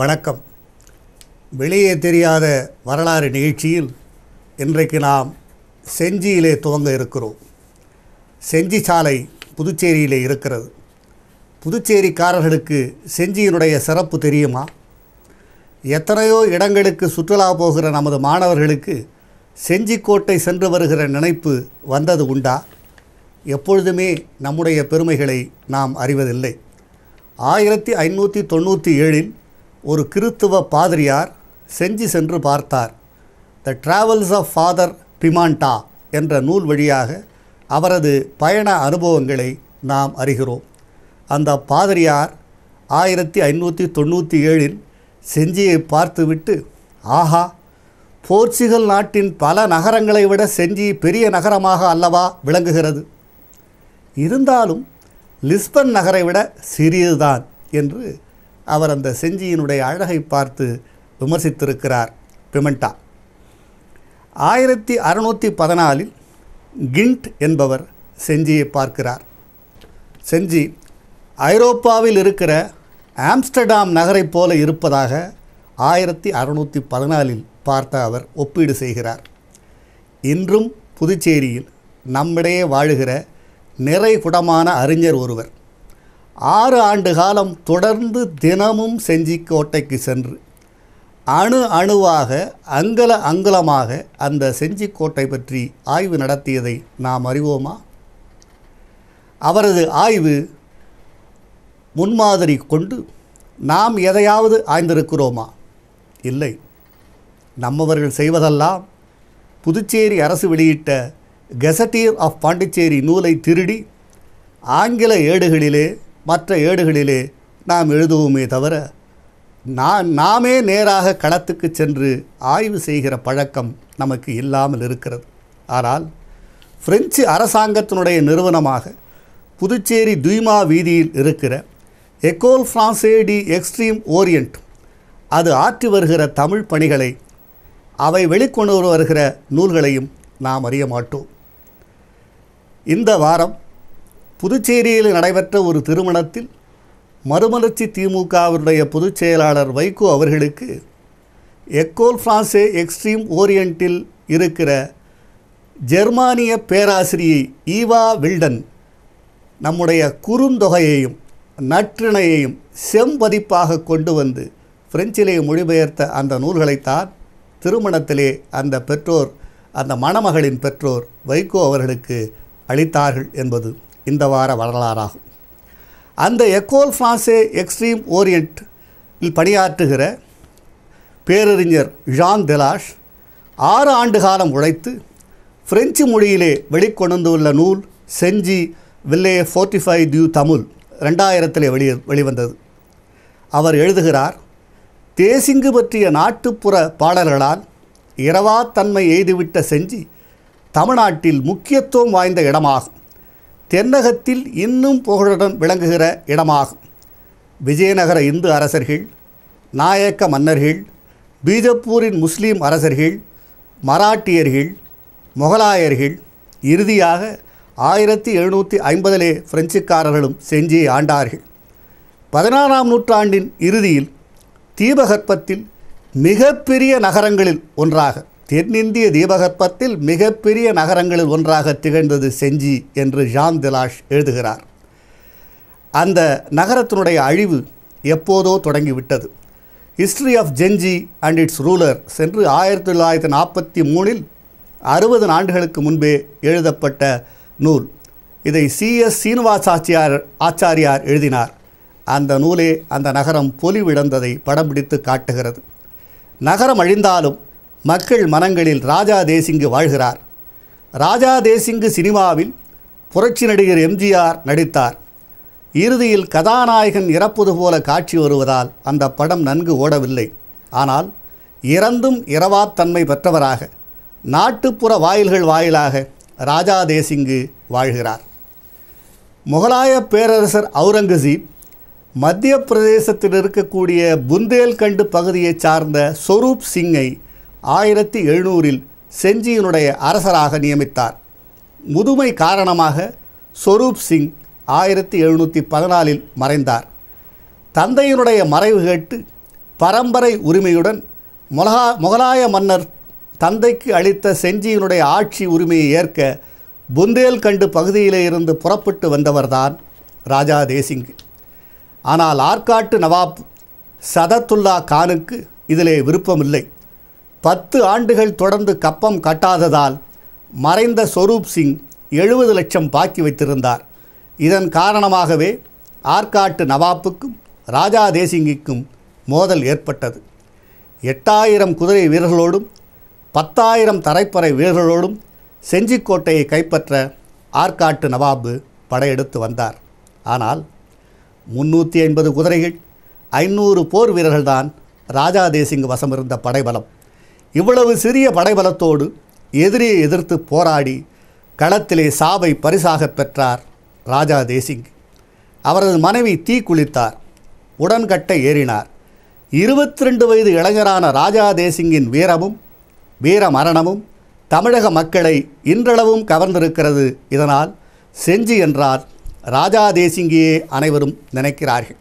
வணக்கம் வெளியே தெரியாத வரலாறு நிகழ்ச்சியில் இன்றைக்கு நாம் செஞ்சியிலே துவங்க இருக்கிறோம் செஞ்சி சாலை புதுச்சேரியிலே இருக்கிறது புதுச்சேரிக்காரர்களுக்கு செஞ்சியினுடைய சிறப்பு தெரியுமா எத்தனையோ இடங்களுக்கு சுற்றுலா போகிற நமது மாணவர்களுக்கு செஞ்சிக்கோட்டை சென்று வருகிற நினைப்பு வந்தது உண்டா எப்பொழுதுமே நம்முடைய பெருமைகளை நாம் அறிவதில்லை ஆயிரத்தி ஐநூற்றி தொண்ணூற்றி ஏழில் ஒரு கிறித்துவ பாதிரியார் செஞ்சி சென்று பார்த்தார் த ட்ராவல்ஸ் ஆஃப் ஃபாதர் பிமாண்டா என்ற நூல் வழியாக அவரது பயண அனுபவங்களை நாம் அறிகிறோம் அந்த பாதிரியார் ஆயிரத்தி ஐநூற்றி தொண்ணூற்றி ஏழில் செஞ்சியை பார்த்துவிட்டு ஆஹா போர்ச்சுகல் நாட்டின் பல நகரங்களை விட செஞ்சி பெரிய நகரமாக அல்லவா விளங்குகிறது இருந்தாலும் லிஸ்பன் நகரை விட சிறியதுதான் என்று அவர் அந்த செஞ்சியினுடைய அழகை பார்த்து விமர்சித்திருக்கிறார் பிமெண்டா ஆயிரத்தி அறுநூற்றி பதினாலில் கிண்ட் என்பவர் செஞ்சியை பார்க்கிறார் செஞ்சி ஐரோப்பாவில் இருக்கிற ஆம்ஸ்டர்டாம் நகரைப் போல இருப்பதாக ஆயிரத்தி அறுநூற்றி பதினாலில் பார்த்த அவர் ஒப்பீடு செய்கிறார் இன்றும் புதுச்சேரியில் நம்மிடையே வாழுகிற நிறைகுடமான அறிஞர் ஒருவர் ஆறு ஆண்டு காலம் தொடர்ந்து தினமும் செஞ்சி கோட்டைக்கு சென்று அணு அணுவாக அங்கல அங்குலமாக அந்த செஞ்சிக்கோட்டை பற்றி ஆய்வு நடத்தியதை நாம் அறிவோமா அவரது ஆய்வு முன்மாதிரி கொண்டு நாம் எதையாவது ஆய்ந்திருக்கிறோமா இல்லை நம்மவர்கள் செய்வதெல்லாம் புதுச்சேரி அரசு வெளியிட்ட கெசட்டியர் ஆஃப் பாண்டிச்சேரி நூலை திருடி ஆங்கில ஏடுகளிலே மற்ற ஏடுகளிலே நாம் எழுதுவோமே தவிர நான் நாமே நேராக களத்துக்கு சென்று ஆய்வு செய்கிற பழக்கம் நமக்கு இல்லாமல் இருக்கிறது ஆனால் பிரெஞ்சு அரசாங்கத்தினுடைய நிறுவனமாக புதுச்சேரி துய்மா வீதியில் இருக்கிற Ecole Francaise d' Extreme Orient அது ஆற்றி வருகிற தமிழ் பணிகளை அவை வெளிக்கொண்டு வருகிற நூல்களையும் நாம் அறிய மாட்டோம் இந்த வாரம் புதுச்சேரியில் நடைபெற்ற ஒரு திருமணத்தில் மறுமலர்ச்சி திமுகவினுடைய பொதுச் செயலாளர் வைகோ அவர்களுக்கு எக்கோல் ஃப்ரான்சே எக்ஸ்ட்ரீம் ஓரியண்டில் இருக்கிற ஜெர்மானிய பேராசிரியை ஈவா வில்டன் நம்முடைய குறுந்தொகையையும் நற்றிணையையும் செம்பதிப்பாக கொண்டு வந்து பிரெஞ்சிலே மொழிபெயர்த்த அந்த நூல்களைத்தான் திருமணத்திலே அந்த பெற்றோர் அந்த மணமகளின் பெற்றோர் வைகோ அவர்களுக்கு அளித்தார்கள் என்பது இந்த வார வரலாறாகும் அந்த எக்கோல் ஃப்ரான்சே எக்ஸ்ட்ரீம் இல் பணியாற்றுகிற பேரறிஞர் ஜான் தெலாஷ் ஆறு ஆண்டு காலம் உழைத்து பிரெஞ்சு மொழியிலே வெளிக்கொண்டுள்ள நூல் செஞ்சி வில்லே ஃபோர்ட்டி ஃபைவ் தியூ தமிழ் ரெண்டாயிரத்தில் வெளி வெளிவந்தது அவர் எழுதுகிறார் தேசிங்கு பற்றிய நாட்டுப்புற பாடல்களால் இரவாத்தன்மை எய்துவிட்ட செஞ்சி தமிழ்நாட்டில் முக்கியத்துவம் வாய்ந்த இடமாகும் தென்னகத்தில் இன்னும் புகழுடன் விளங்குகிற இடமாகும் விஜயநகர இந்து அரசர்கள் நாயக்க மன்னர்கள் பீஜப்பூரின் முஸ்லீம் அரசர்கள் மராட்டியர்கள் முகலாயர்கள் இறுதியாக ஆயிரத்தி எழுநூற்றி ஐம்பதிலே பிரெஞ்சுக்காரர்களும் செஞ்சி ஆண்டார்கள் பதினாறாம் நூற்றாண்டின் இறுதியில் தீபகற்பத்தில் மிகப்பெரிய நகரங்களில் ஒன்றாக தென்னிந்திய தீபகற்பத்தில் மிகப்பெரிய நகரங்களில் ஒன்றாக திகழ்ந்தது செஞ்சி என்று ஜான் திலாஷ் எழுதுகிறார் அந்த நகரத்தினுடைய அழிவு எப்போதோ தொடங்கிவிட்டது history of Gingee and its ruler சென்று ஆயிரத்தி தொள்ளாயிரத்தி நாற்பத்தி மூணில் அறுபது ஆண்டுகளுக்கு முன்பே எழுதப்பட்ட நூல் இதை சி சீனிவாஸ் சீனிவாசாச்சியார் ஆச்சாரியார் எழுதினார் அந்த நூலே அந்த நகரம் பொலிவிழந்ததை படம் பிடித்து காட்டுகிறது நகரம் அழிந்தாலும் மக்கள் மனங்களில் ராஜா தேசிங்கு வாழ்கிறார் ராஜா தேசிங்கு சினிமாவில் புரட்சி நடிகர் எம்ஜிஆர் நடித்தார் இறுதியில் கதாநாயகன் இறப்பது போல காட்சி வருவதால் அந்த படம் நன்கு ஓடவில்லை ஆனால் இறந்தும் இரவாத்தன்மை பெற்றவராக நாட்டுப்புற வாயில்கள் வாயிலாக ராஜா தேசிங்கு வாழ்கிறார் முகலாய பேரரசர் அவுரங்கசீப் மத்திய பிரதேசத்தில் இருக்கக்கூடிய புந்தேல்கண்டு பகுதியைச் சார்ந்த சொரூப் சிங்கை ஆயிரத்தி எழுநூறில் செஞ்சியினுடைய அரசராக நியமித்தார் முதுமை காரணமாக சொரூப் சிங் ஆயிரத்தி எழுநூற்றி பதினாலில் மறைந்தார் தந்தையினுடைய மறைவு கேட்டு பரம்பரை உரிமையுடன் மொலகா முகலாய மன்னர் தந்தைக்கு அளித்த செஞ்சியினுடைய ஆட்சி உரிமையை ஏற்க புந்தேல்கண்டு பகுதியிலே இருந்து புறப்பட்டு வந்தவர்தான் ராஜா தேசிங்கு ஆனால் ஆற்காட்டு நவாப் சதத்துல்லா கானுக்கு இதிலே விருப்பமில்லை பத்து ஆண்டுகள் தொடர்ந்து கப்பம் கட்டாததால் மறைந்த சொரூப் சிங் எழுபது லட்சம் பாக்கி வைத்திருந்தார் இதன் காரணமாகவே ஆற்காட்டு நவாப்புக்கும் ராஜா தேசிங்கிக்கும் மோதல் ஏற்பட்டது எட்டாயிரம் குதிரை வீரர்களோடும் பத்தாயிரம் தரைப்பறை வீரர்களோடும் செஞ்சிக்கோட்டையை கைப்பற்ற ஆற்காட்டு நவாபு படையெடுத்து வந்தார் ஆனால் முன்னூற்றி ஐம்பது குதிரைகள் ஐநூறு போர் வீரர்கள்தான் ராஜா தேசிங் வசமிருந்த படைபலம் இவ்வளவு சிறிய படைபலத்தோடு எதிரியை எதிர்த்து போராடி களத்திலே சாவை பரிசாக பெற்றார் ராஜா தேசிங் அவரது மனைவி தீ குளித்தார் உடன்கட்டை ஏறினார் இருபத்தி ரெண்டு வயது இளைஞரான ராஜா தேசிங்கின் வீரமும் வீர மரணமும் தமிழக மக்களை இன்றளவும் கவர்ந்திருக்கிறது இதனால் செஞ்சி என்றால் ராஜா தேசிங்கியே அனைவரும் நினைக்கிறார்கள்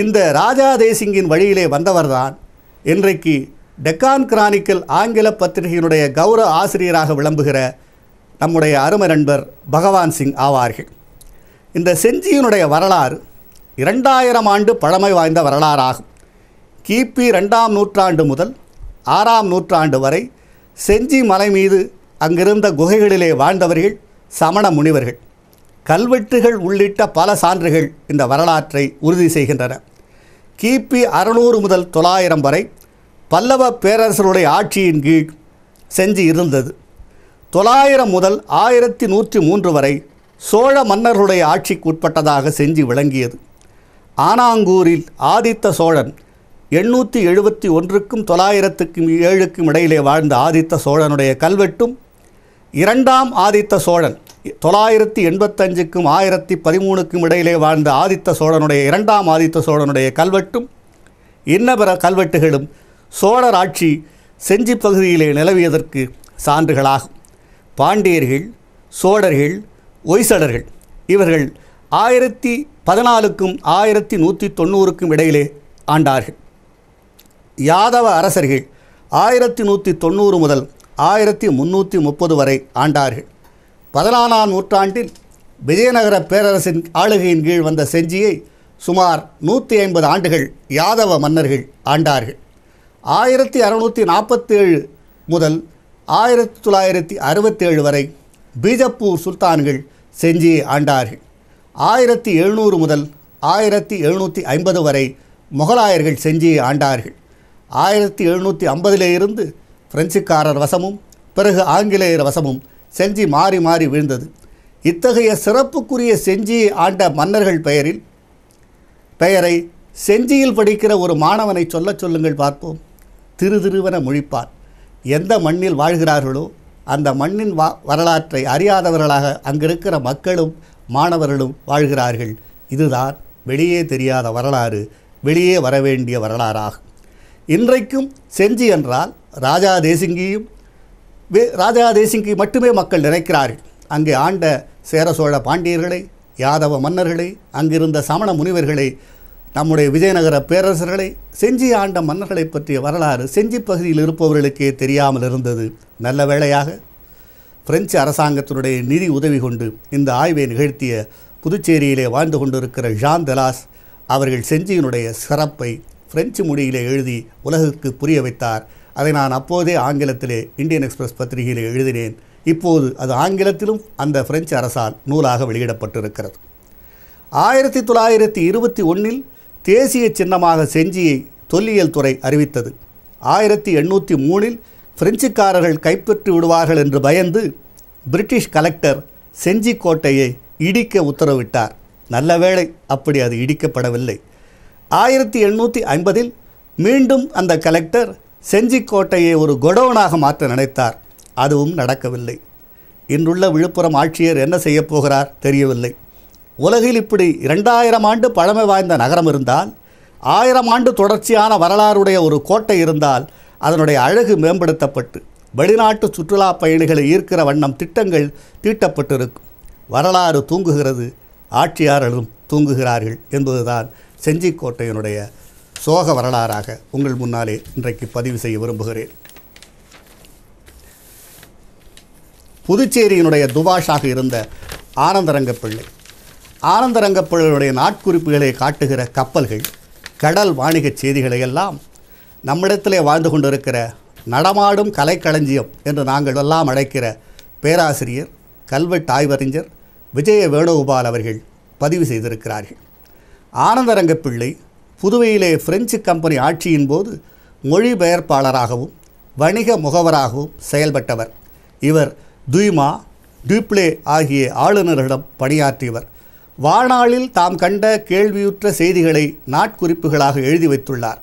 இந்த ராஜா தேசிங்கின் வழியிலே வந்தவர்தான் இன்றைக்கு டெக்கான் கிரானிக்கல் ஆங்கில பத்திரிகையினுடைய கௌரவ ஆசிரியராக விளம்புகிற நம்முடைய அருமை நண்பர் பகவான் சிங் ஆவார்கள் இந்த செஞ்சியினுடைய வரலாறு இரண்டாயிரம் ஆண்டு பழமை வாய்ந்த வரலாறாகும் கிபி ரெண்டாம் நூற்றாண்டு முதல் ஆறாம் நூற்றாண்டு வரை செஞ்சி மலை மீது அங்கிருந்த குகைகளிலே வாழ்ந்தவர்கள் சமண முனிவர்கள் கல்வெட்டுகள் உள்ளிட்ட பல சான்றுகள் இந்த வரலாற்றை உறுதி செய்கின்றன கிபி அறுநூறு முதல் தொள்ளாயிரம் வரை பல்லவ பேரரசருடைய ஆட்சியின் கீழ் செஞ்சு இருந்தது தொள்ளாயிரம் முதல் ஆயிரத்தி நூற்றி மூன்று வரை சோழ மன்னர்களுடைய ஆட்சிக்கு உட்பட்டதாக செஞ்சு விளங்கியது ஆனாங்கூரில் ஆதித்த சோழன் எண்ணூற்றி எழுபத்தி ஒன்றுக்கும் தொள்ளாயிரத்துக்கும் ஏழுக்கும் இடையிலே வாழ்ந்த ஆதித்த சோழனுடைய கல்வெட்டும் இரண்டாம் ஆதித்த சோழன் தொள்ளாயிரத்தி எண்பத்தஞ்சுக்கும் ஆயிரத்தி பதிமூணுக்கும் இடையிலே வாழ்ந்த ஆதித்த சோழனுடைய இரண்டாம் ஆதித்த சோழனுடைய கல்வெட்டும் இன்ன பிற கல்வெட்டுகளும் சோழர் ஆட்சி செஞ்சி பகுதியிலே நிலவியதற்கு சான்றுகளாகும் பாண்டியர்கள் சோழர்கள் ஒய்சடர்கள் இவர்கள் ஆயிரத்தி பதினாலுக்கும் ஆயிரத்தி நூற்றி தொண்ணூறுக்கும் இடையிலே ஆண்டார்கள் யாதவ அரசர்கள் ஆயிரத்தி நூற்றி தொண்ணூறு முதல் ஆயிரத்தி முந்நூற்றி முப்பது வரை ஆண்டார்கள் பதினாலாம் நூற்றாண்டில் விஜயநகர பேரரசின் ஆளுகையின் கீழ் வந்த செஞ்சியை சுமார் நூற்றி ஐம்பது ஆண்டுகள் யாதவ மன்னர்கள் ஆண்டார்கள் ஆயிரத்தி அறநூற்றி நாற்பத்தேழு முதல் ஆயிரத்தி தொள்ளாயிரத்தி அறுபத்தேழு வரை பீஜப்பூர் சுல்தான்கள் செஞ்சியை ஆண்டார்கள் ஆயிரத்தி எழுநூறு முதல் ஆயிரத்தி எழுநூற்றி ஐம்பது வரை முகலாயர்கள் செஞ்சியை ஆண்டார்கள் ஆயிரத்தி எழுநூற்றி ஐம்பதிலே பிரெஞ்சுக்காரர் வசமும் பிறகு ஆங்கிலேயர் வசமும் செஞ்சி மாறி மாறி விழுந்தது இத்தகைய சிறப்புக்குரிய செஞ்சியை ஆண்ட மன்னர்கள் பெயரில் பெயரை செஞ்சியில் படிக்கிற ஒரு மாணவனை சொல்லச் சொல்லுங்கள் பார்ப்போம் திரு திருவன முழிப்பார் எந்த மண்ணில் வாழ்கிறார்களோ அந்த மண்ணின் வா வரலாற்றை அறியாதவர்களாக அங்கிருக்கிற மக்களும் மாணவர்களும் வாழ்கிறார்கள் இதுதான் வெளியே தெரியாத வரலாறு வெளியே வரவேண்டிய வரலாறாகும் இன்றைக்கும் செஞ்சி என்றால் ராஜா தேசிங்கியும் ராஜா தேசிங்கி மட்டுமே மக்கள் நினைக்கிறார்கள் அங்கே ஆண்ட சேர சோழ பாண்டியர்களை யாதவ மன்னர்களை அங்கிருந்த சமண முனிவர்களை நம்முடைய விஜயநகர பேரரசர்களை செஞ்சி ஆண்ட மன்னர்களை பற்றிய வரலாறு செஞ்சி பகுதியில் இருப்பவர்களுக்கே தெரியாமல் இருந்தது நல்ல வேளையாக பிரெஞ்சு அரசாங்கத்தினுடைய நிதி உதவி கொண்டு இந்த ஆய்வை நிகழ்த்திய புதுச்சேரியிலே வாழ்ந்து கொண்டிருக்கிற ஜான் தெலாஸ் அவர்கள் செஞ்சியினுடைய சிறப்பை பிரெஞ்சு மொழியிலே எழுதி உலகுக்கு புரிய வைத்தார் அதை நான் அப்போதே ஆங்கிலத்திலே இந்தியன் எக்ஸ்பிரஸ் பத்திரிகையில் எழுதினேன் இப்போது அது ஆங்கிலத்திலும் அந்த பிரெஞ்சு அரசால் நூலாக வெளியிடப்பட்டிருக்கிறது ஆயிரத்தி தொள்ளாயிரத்தி இருபத்தி ஒன்றில் தேசிய சின்னமாக செஞ்சியை தொல்லியல் துறை அறிவித்தது ஆயிரத்தி எண்ணூற்றி மூணில் பிரெஞ்சுக்காரர்கள் கைப்பற்றி விடுவார்கள் என்று பயந்து பிரிட்டிஷ் கலெக்டர் செஞ்சி கோட்டையை இடிக்க உத்தரவிட்டார் நல்ல வேளை அப்படி அது இடிக்கப்படவில்லை ஆயிரத்தி எண்ணூற்றி ஐம்பதில் மீண்டும் அந்த கலெக்டர் செஞ்சி கோட்டையை ஒரு கொடோனாக மாற்ற நினைத்தார் அதுவும் நடக்கவில்லை இன்றுள்ள விழுப்புரம் ஆட்சியர் என்ன செய்யப்போகிறார் தெரியவில்லை உலகில் இப்படி இரண்டாயிரம் ஆண்டு பழமை வாய்ந்த நகரம் இருந்தால் ஆயிரம் ஆண்டு தொடர்ச்சியான வரலாறுடைய ஒரு கோட்டை இருந்தால் அதனுடைய அழகு மேம்படுத்தப்பட்டு வெளிநாட்டு சுற்றுலா பயணிகளை ஈர்க்கிற வண்ணம் திட்டங்கள் தீட்டப்பட்டிருக்கும் வரலாறு தூங்குகிறது ஆட்சியாளரும் தூங்குகிறார்கள் என்பதுதான் செஞ்சிக்கோட்டையினுடைய சோக வரலாறாக உங்கள் முன்னாலே இன்றைக்கு பதிவு செய்ய விரும்புகிறேன் புதுச்சேரியினுடைய துபாஷாக இருந்த ஆனந்தரங்க பிள்ளை ஆனந்தரங்கப்பிள்ளையுடைய நாட்குறிப்புகளை காட்டுகிற கப்பல்கள் கடல் வாணிக செய்திகளை எல்லாம் நம்மிடத்திலே வாழ்ந்து கொண்டிருக்கிற நடமாடும் கலைக்களஞ்சியம் என்று நாங்கள் எல்லாம் அழைக்கிற பேராசிரியர் கல்வெட்டு ஆய்வறிஞர் விஜய வேணுகோபால் அவர்கள் பதிவு செய்திருக்கிறார்கள் ஆனந்தரங்கப்பிள்ளை புதுவையிலே பிரெஞ்சு கம்பெனி ஆட்சியின் போது மொழிபெயர்ப்பாளராகவும் வணிக முகவராகவும் செயல்பட்டவர் இவர் துய்மா டியூப்ளே ஆகிய ஆளுநர்களிடம் பணியாற்றியவர் வாழ்நாளில் தாம் கண்ட கேள்வியுற்ற செய்திகளை நாட்குறிப்புகளாக எழுதி வைத்துள்ளார்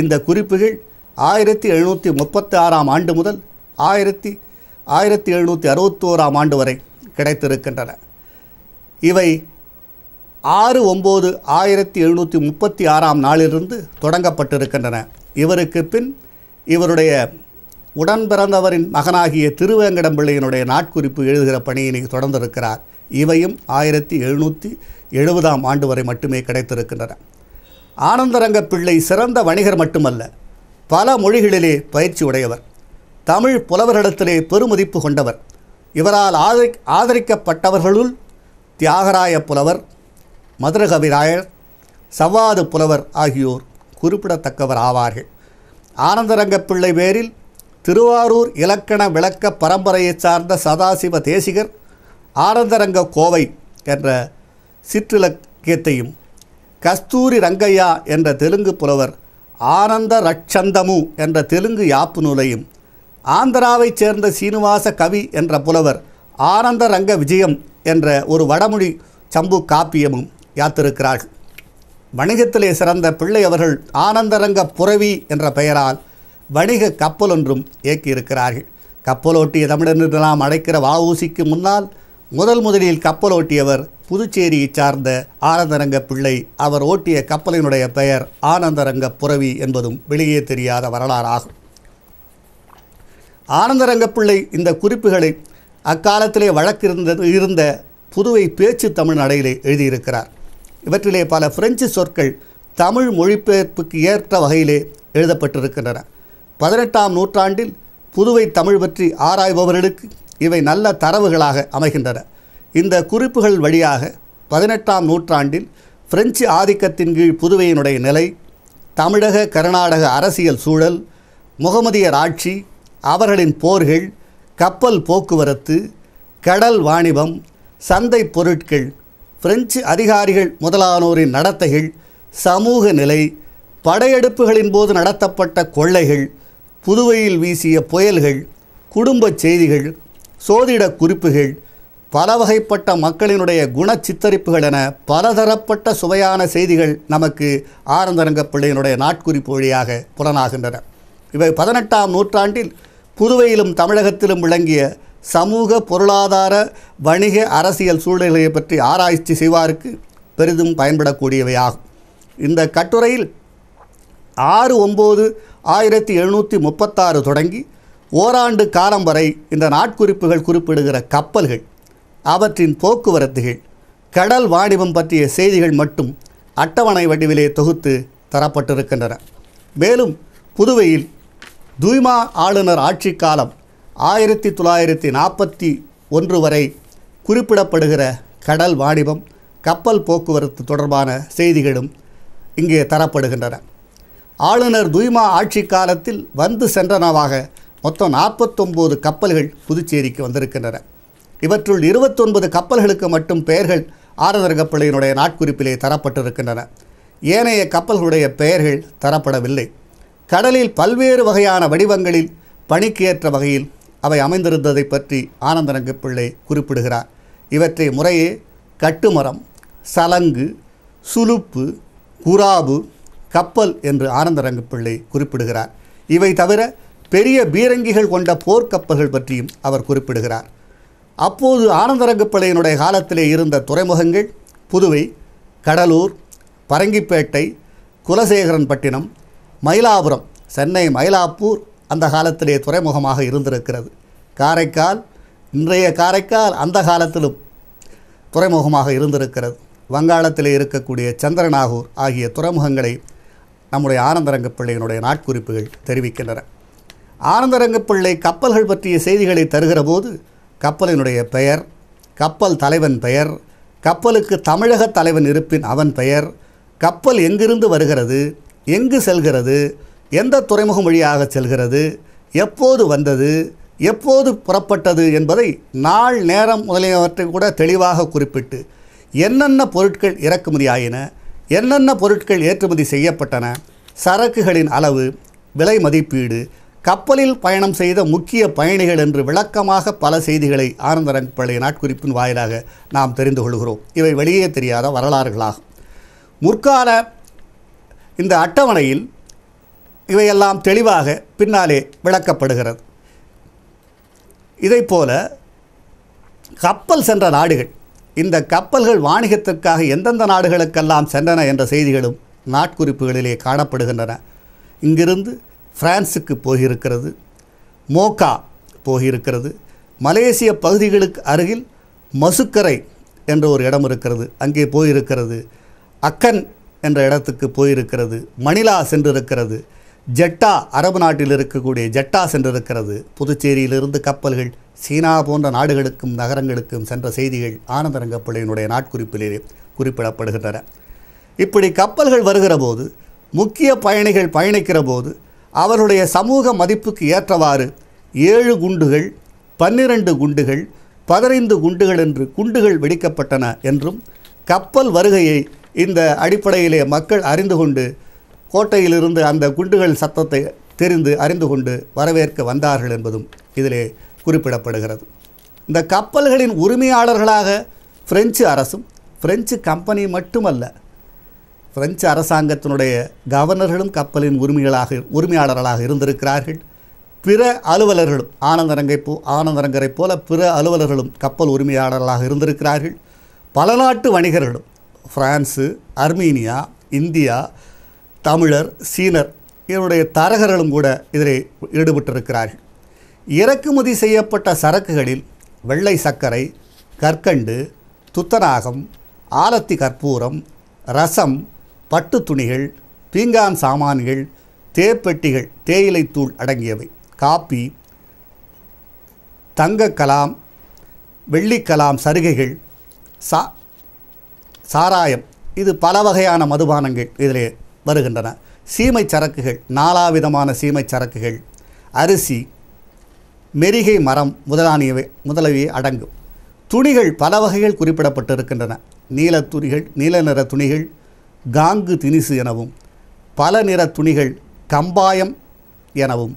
இந்த குறிப்புகள் ஆயிரத்தி எழுநூற்றி முப்பத்தி ஆறாம் ஆண்டு முதல் ஆயிரத்தி ஆயிரத்தி எழுநூற்றி அறுபத்தோராம் ஆண்டு வரை கிடைத்திருக்கின்றன இவை ஆறு ஒம்பது ஆயிரத்தி எழுநூற்றி முப்பத்தி ஆறாம் நாளிலிருந்து தொடங்கப்பட்டிருக்கின்றன இவருக்கு பின் இவருடைய உடன் பிறந்தவரின் மகனாகிய திருவேங்கடம்பிள்ளையினுடைய நாட்குறிப்பு எழுதுகிற பணியினை தொடர்ந்திருக்கிறார் இவையும் ஆயிரத்தி எழுநூற்றி எழுபதாம் ஆண்டு வரை மட்டுமே கிடைத்திருக்கின்றன ஆனந்தரங்க பிள்ளை சிறந்த வணிகர் மட்டுமல்ல பல மொழிகளிலே பயிற்சி உடையவர் தமிழ் புலவர்களிடத்திலே பெருமதிப்பு கொண்டவர் இவரால் ஆதரி ஆதரிக்கப்பட்டவர்களுள் தியாகராய புலவர் மதுரகவிராயர் சவ்வாது புலவர் ஆகியோர் குறிப்பிடத்தக்கவர் ஆவார்கள் ஆனந்தரங்க பிள்ளை பேரில் திருவாரூர் இலக்கண விளக்க பரம்பரையை சார்ந்த சதாசிவ தேசிகர் ஆனந்தரங்க கோவை என்ற சிற்றிலக்கியத்தையும் கஸ்தூரி ரங்கையா என்ற தெலுங்கு புலவர் ஆனந்த ரட்சந்தமு என்ற தெலுங்கு யாப்பு நூலையும் ஆந்திராவைச் சேர்ந்த சீனிவாச கவி என்ற புலவர் ஆனந்த ரங்க விஜயம் என்ற ஒரு வடமொழி சம்பு காப்பியமும் யாத்திருக்கிறார்கள் வணிகத்திலே சிறந்த பிள்ளை அவர்கள் ஆனந்தரங்க புறவி என்ற பெயரால் வணிக கப்பல் ஒன்றும் இயக்கியிருக்கிறார்கள் கப்பலோட்டிய தமிழன் நாம் அழைக்கிற வாவூசிக்கு முன்னால் முதல் முதலில் கப்பல் ஓட்டியவர் புதுச்சேரியை சார்ந்த ஆனந்தரங்க பிள்ளை அவர் ஓட்டிய கப்பலினுடைய பெயர் ஆனந்தரங்க புறவி என்பதும் வெளியே தெரியாத வரலாறாகும் ஆனந்தரங்க பிள்ளை இந்த குறிப்புகளை அக்காலத்திலே வழக்கிருந்த இருந்த புதுவை பேச்சு தமிழ் நடையிலே எழுதியிருக்கிறார் இவற்றிலே பல பிரெஞ்சு சொற்கள் தமிழ் மொழிபெயர்ப்புக்கு ஏற்ற வகையிலே எழுதப்பட்டிருக்கின்றன பதினெட்டாம் நூற்றாண்டில் புதுவை தமிழ் பற்றி ஆராய்பவர்களுக்கு இவை நல்ல தரவுகளாக அமைகின்றன இந்த குறிப்புகள் வழியாக பதினெட்டாம் நூற்றாண்டில் பிரெஞ்சு ஆதிக்கத்தின் கீழ் புதுவையினுடைய நிலை தமிழக கர்நாடக அரசியல் சூழல் முகமதியர் ஆட்சி அவர்களின் போர்கள் கப்பல் போக்குவரத்து கடல் வாணிபம் சந்தை பொருட்கள் பிரெஞ்சு அதிகாரிகள் முதலானோரின் நடத்தைகள் சமூக நிலை படையெடுப்புகளின் போது நடத்தப்பட்ட கொள்ளைகள் புதுவையில் வீசிய புயல்கள் குடும்பச் செய்திகள் சோதிட குறிப்புகள் பல வகைப்பட்ட மக்களினுடைய குண சித்தரிப்புகள் என பலதரப்பட்ட சுவையான செய்திகள் நமக்கு ஆனந்தரங்க பிள்ளையினுடைய நாட்குறிப்பு வழியாக புலனாகின்றன இவை பதினெட்டாம் நூற்றாண்டில் புதுவையிலும் தமிழகத்திலும் விளங்கிய சமூக பொருளாதார வணிக அரசியல் சூழ்நிலையை பற்றி ஆராய்ச்சி செய்வாருக்கு பெரிதும் பயன்படக்கூடியவையாகும் இந்த கட்டுரையில் ஆறு ஒம்பது ஆயிரத்தி எழுநூற்றி முப்பத்தாறு தொடங்கி ஓராண்டு காலம் வரை இந்த நாட்குறிப்புகள் குறிப்பிடுகிற கப்பல்கள் அவற்றின் போக்குவரத்துகள் கடல் வாணிபம் பற்றிய செய்திகள் மட்டும் அட்டவணை வடிவிலே தொகுத்து தரப்பட்டிருக்கின்றன மேலும் புதுவையில் துய்மா ஆளுநர் ஆட்சி காலம் ஆயிரத்தி தொள்ளாயிரத்தி நாற்பத்தி ஒன்று வரை குறிப்பிடப்படுகிற கடல் வாணிபம் கப்பல் போக்குவரத்து தொடர்பான செய்திகளும் இங்கே தரப்படுகின்றன ஆளுநர் துய்மா ஆட்சி காலத்தில் வந்து சென்றனவாக மொத்தம் நாற்பத்தொம்போது கப்பல்கள் புதுச்சேரிக்கு வந்திருக்கின்றன இவற்றுள் இருபத்தொன்பது கப்பல்களுக்கு மட்டும் பெயர்கள் ஆரதர்கப்பிள்ளையினுடைய நாட்குறிப்பிலே தரப்பட்டிருக்கின்றன ஏனைய கப்பல்களுடைய பெயர்கள் தரப்படவில்லை கடலில் பல்வேறு வகையான வடிவங்களில் பணிக்கு ஏற்ற வகையில் அவை அமைந்திருந்ததை பற்றி பிள்ளை குறிப்பிடுகிறார் இவற்றை முறையே கட்டுமரம் சலங்கு சுலுப்பு குராபு கப்பல் என்று பிள்ளை குறிப்பிடுகிறார் இவை தவிர பெரிய பீரங்கிகள் கொண்ட போர்க்கப்பல்கள் பற்றியும் அவர் குறிப்பிடுகிறார் அப்போது ஆனந்தரங்கப்பிள்ளையினுடைய காலத்திலே இருந்த துறைமுகங்கள் புதுவை கடலூர் பரங்கிப்பேட்டை குலசேகரன்பட்டினம் மயிலாபுரம் சென்னை மயிலாப்பூர் அந்த காலத்திலே துறைமுகமாக இருந்திருக்கிறது காரைக்கால் இன்றைய காரைக்கால் அந்த காலத்திலும் துறைமுகமாக இருந்திருக்கிறது வங்காளத்தில் இருக்கக்கூடிய சந்திரநாகூர் ஆகிய துறைமுகங்களை நம்முடைய ஆனந்தரங்க பிள்ளையினுடைய நாட்குறிப்புகள் தெரிவிக்கின்றன ஆனந்தரங்கப்பிள்ளை கப்பல்கள் பற்றிய செய்திகளை தருகிற போது கப்பலினுடைய பெயர் கப்பல் தலைவன் பெயர் கப்பலுக்கு தமிழக தலைவன் இருப்பின் அவன் பெயர் கப்பல் எங்கிருந்து வருகிறது எங்கு செல்கிறது எந்த துறைமுகம் வழியாக செல்கிறது எப்போது வந்தது எப்போது புறப்பட்டது என்பதை நாள் நேரம் முதலியவற்றை கூட தெளிவாக குறிப்பிட்டு என்னென்ன பொருட்கள் இறக்குமதி ஆயின என்னென்ன பொருட்கள் ஏற்றுமதி செய்யப்பட்டன சரக்குகளின் அளவு விலை மதிப்பீடு கப்பலில் பயணம் செய்த முக்கிய பயணிகள் என்று விளக்கமாக பல செய்திகளை ஆனந்தரன் பழைய நாட்குறிப்பின் வாயிலாக நாம் தெரிந்து கொள்கிறோம் இவை வெளியே தெரியாத வரலாறுகளாகும் முற்கால இந்த அட்டவணையில் இவையெல்லாம் தெளிவாக பின்னாலே விளக்கப்படுகிறது இதைப்போல கப்பல் சென்ற நாடுகள் இந்த கப்பல்கள் வாணிகத்திற்காக எந்தெந்த நாடுகளுக்கெல்லாம் சென்றன என்ற செய்திகளும் நாட்குறிப்புகளிலே காணப்படுகின்றன இங்கிருந்து பிரான்ஸுக்கு போயிருக்கிறது மோகா போயிருக்கிறது மலேசிய பகுதிகளுக்கு அருகில் மசுக்கரை என்ற ஒரு இடம் இருக்கிறது அங்கே போயிருக்கிறது அக்கன் என்ற இடத்துக்கு போயிருக்கிறது மணிலா சென்றிருக்கிறது ஜெட்டா அரபு நாட்டில் இருக்கக்கூடிய ஜெட்டா சென்றிருக்கிறது புதுச்சேரியிலிருந்து கப்பல்கள் சீனா போன்ற நாடுகளுக்கும் நகரங்களுக்கும் சென்ற செய்திகள் ஆனந்தரங்கப்பிள்ளையினுடைய நாட்குறிப்பிலே குறிப்பிடப்படுகின்றன இப்படி கப்பல்கள் வருகிற போது முக்கிய பயணிகள் பயணிக்கிற போது அவருடைய சமூக மதிப்புக்கு ஏற்றவாறு ஏழு குண்டுகள் பன்னிரண்டு குண்டுகள் பதினைந்து குண்டுகள் என்று குண்டுகள் வெடிக்கப்பட்டன என்றும் கப்பல் வருகையை இந்த அடிப்படையிலே மக்கள் அறிந்து கொண்டு கோட்டையிலிருந்து அந்த குண்டுகள் சத்தத்தை தெரிந்து அறிந்து கொண்டு வரவேற்க வந்தார்கள் என்பதும் இதிலே குறிப்பிடப்படுகிறது இந்த கப்பல்களின் உரிமையாளர்களாக பிரெஞ்சு அரசும் பிரெஞ்சு கம்பெனி மட்டுமல்ல பிரெஞ்சு அரசாங்கத்தினுடைய கவர்னர்களும் கப்பலின் உரிமைகளாக உரிமையாளர்களாக இருந்திருக்கிறார்கள் பிற அலுவலர்களும் ஆனந்தரங்கை போ ஆனந்தரங்கரை போல பிற அலுவலர்களும் கப்பல் உரிமையாளர்களாக இருந்திருக்கிறார்கள் பல நாட்டு வணிகர்களும் ஃப்ரான்ஸு அர்மீனியா இந்தியா தமிழர் சீனர் இதனுடைய தரகர்களும் கூட இதில் ஈடுபட்டிருக்கிறார்கள் இறக்குமதி செய்யப்பட்ட சரக்குகளில் வெள்ளை சர்க்கரை கற்கண்டு துத்தநாகம் ஆலத்தி கற்பூரம் ரசம் பட்டு துணிகள் பீங்கான் சாமான்கள் தேப்பெட்டிகள் தேயிலை தூள் அடங்கியவை காப்பி தங்கக்கலாம் வெள்ளிக்கலாம் சருகைகள் சா சாராயம் இது பல வகையான மதுபானங்கள் இதில் வருகின்றன சீமை சரக்குகள் நாலாவிதமான சீமை சரக்குகள் அரிசி மெரிகை மரம் முதலானியவை முதலவையே அடங்கும் துணிகள் பல வகைகள் குறிப்பிடப்பட்டிருக்கின்றன நீல துணிகள் நீல நிற துணிகள் காங்கு தினிசு எனவும் பல நிற துணிகள் கம்பாயம் எனவும்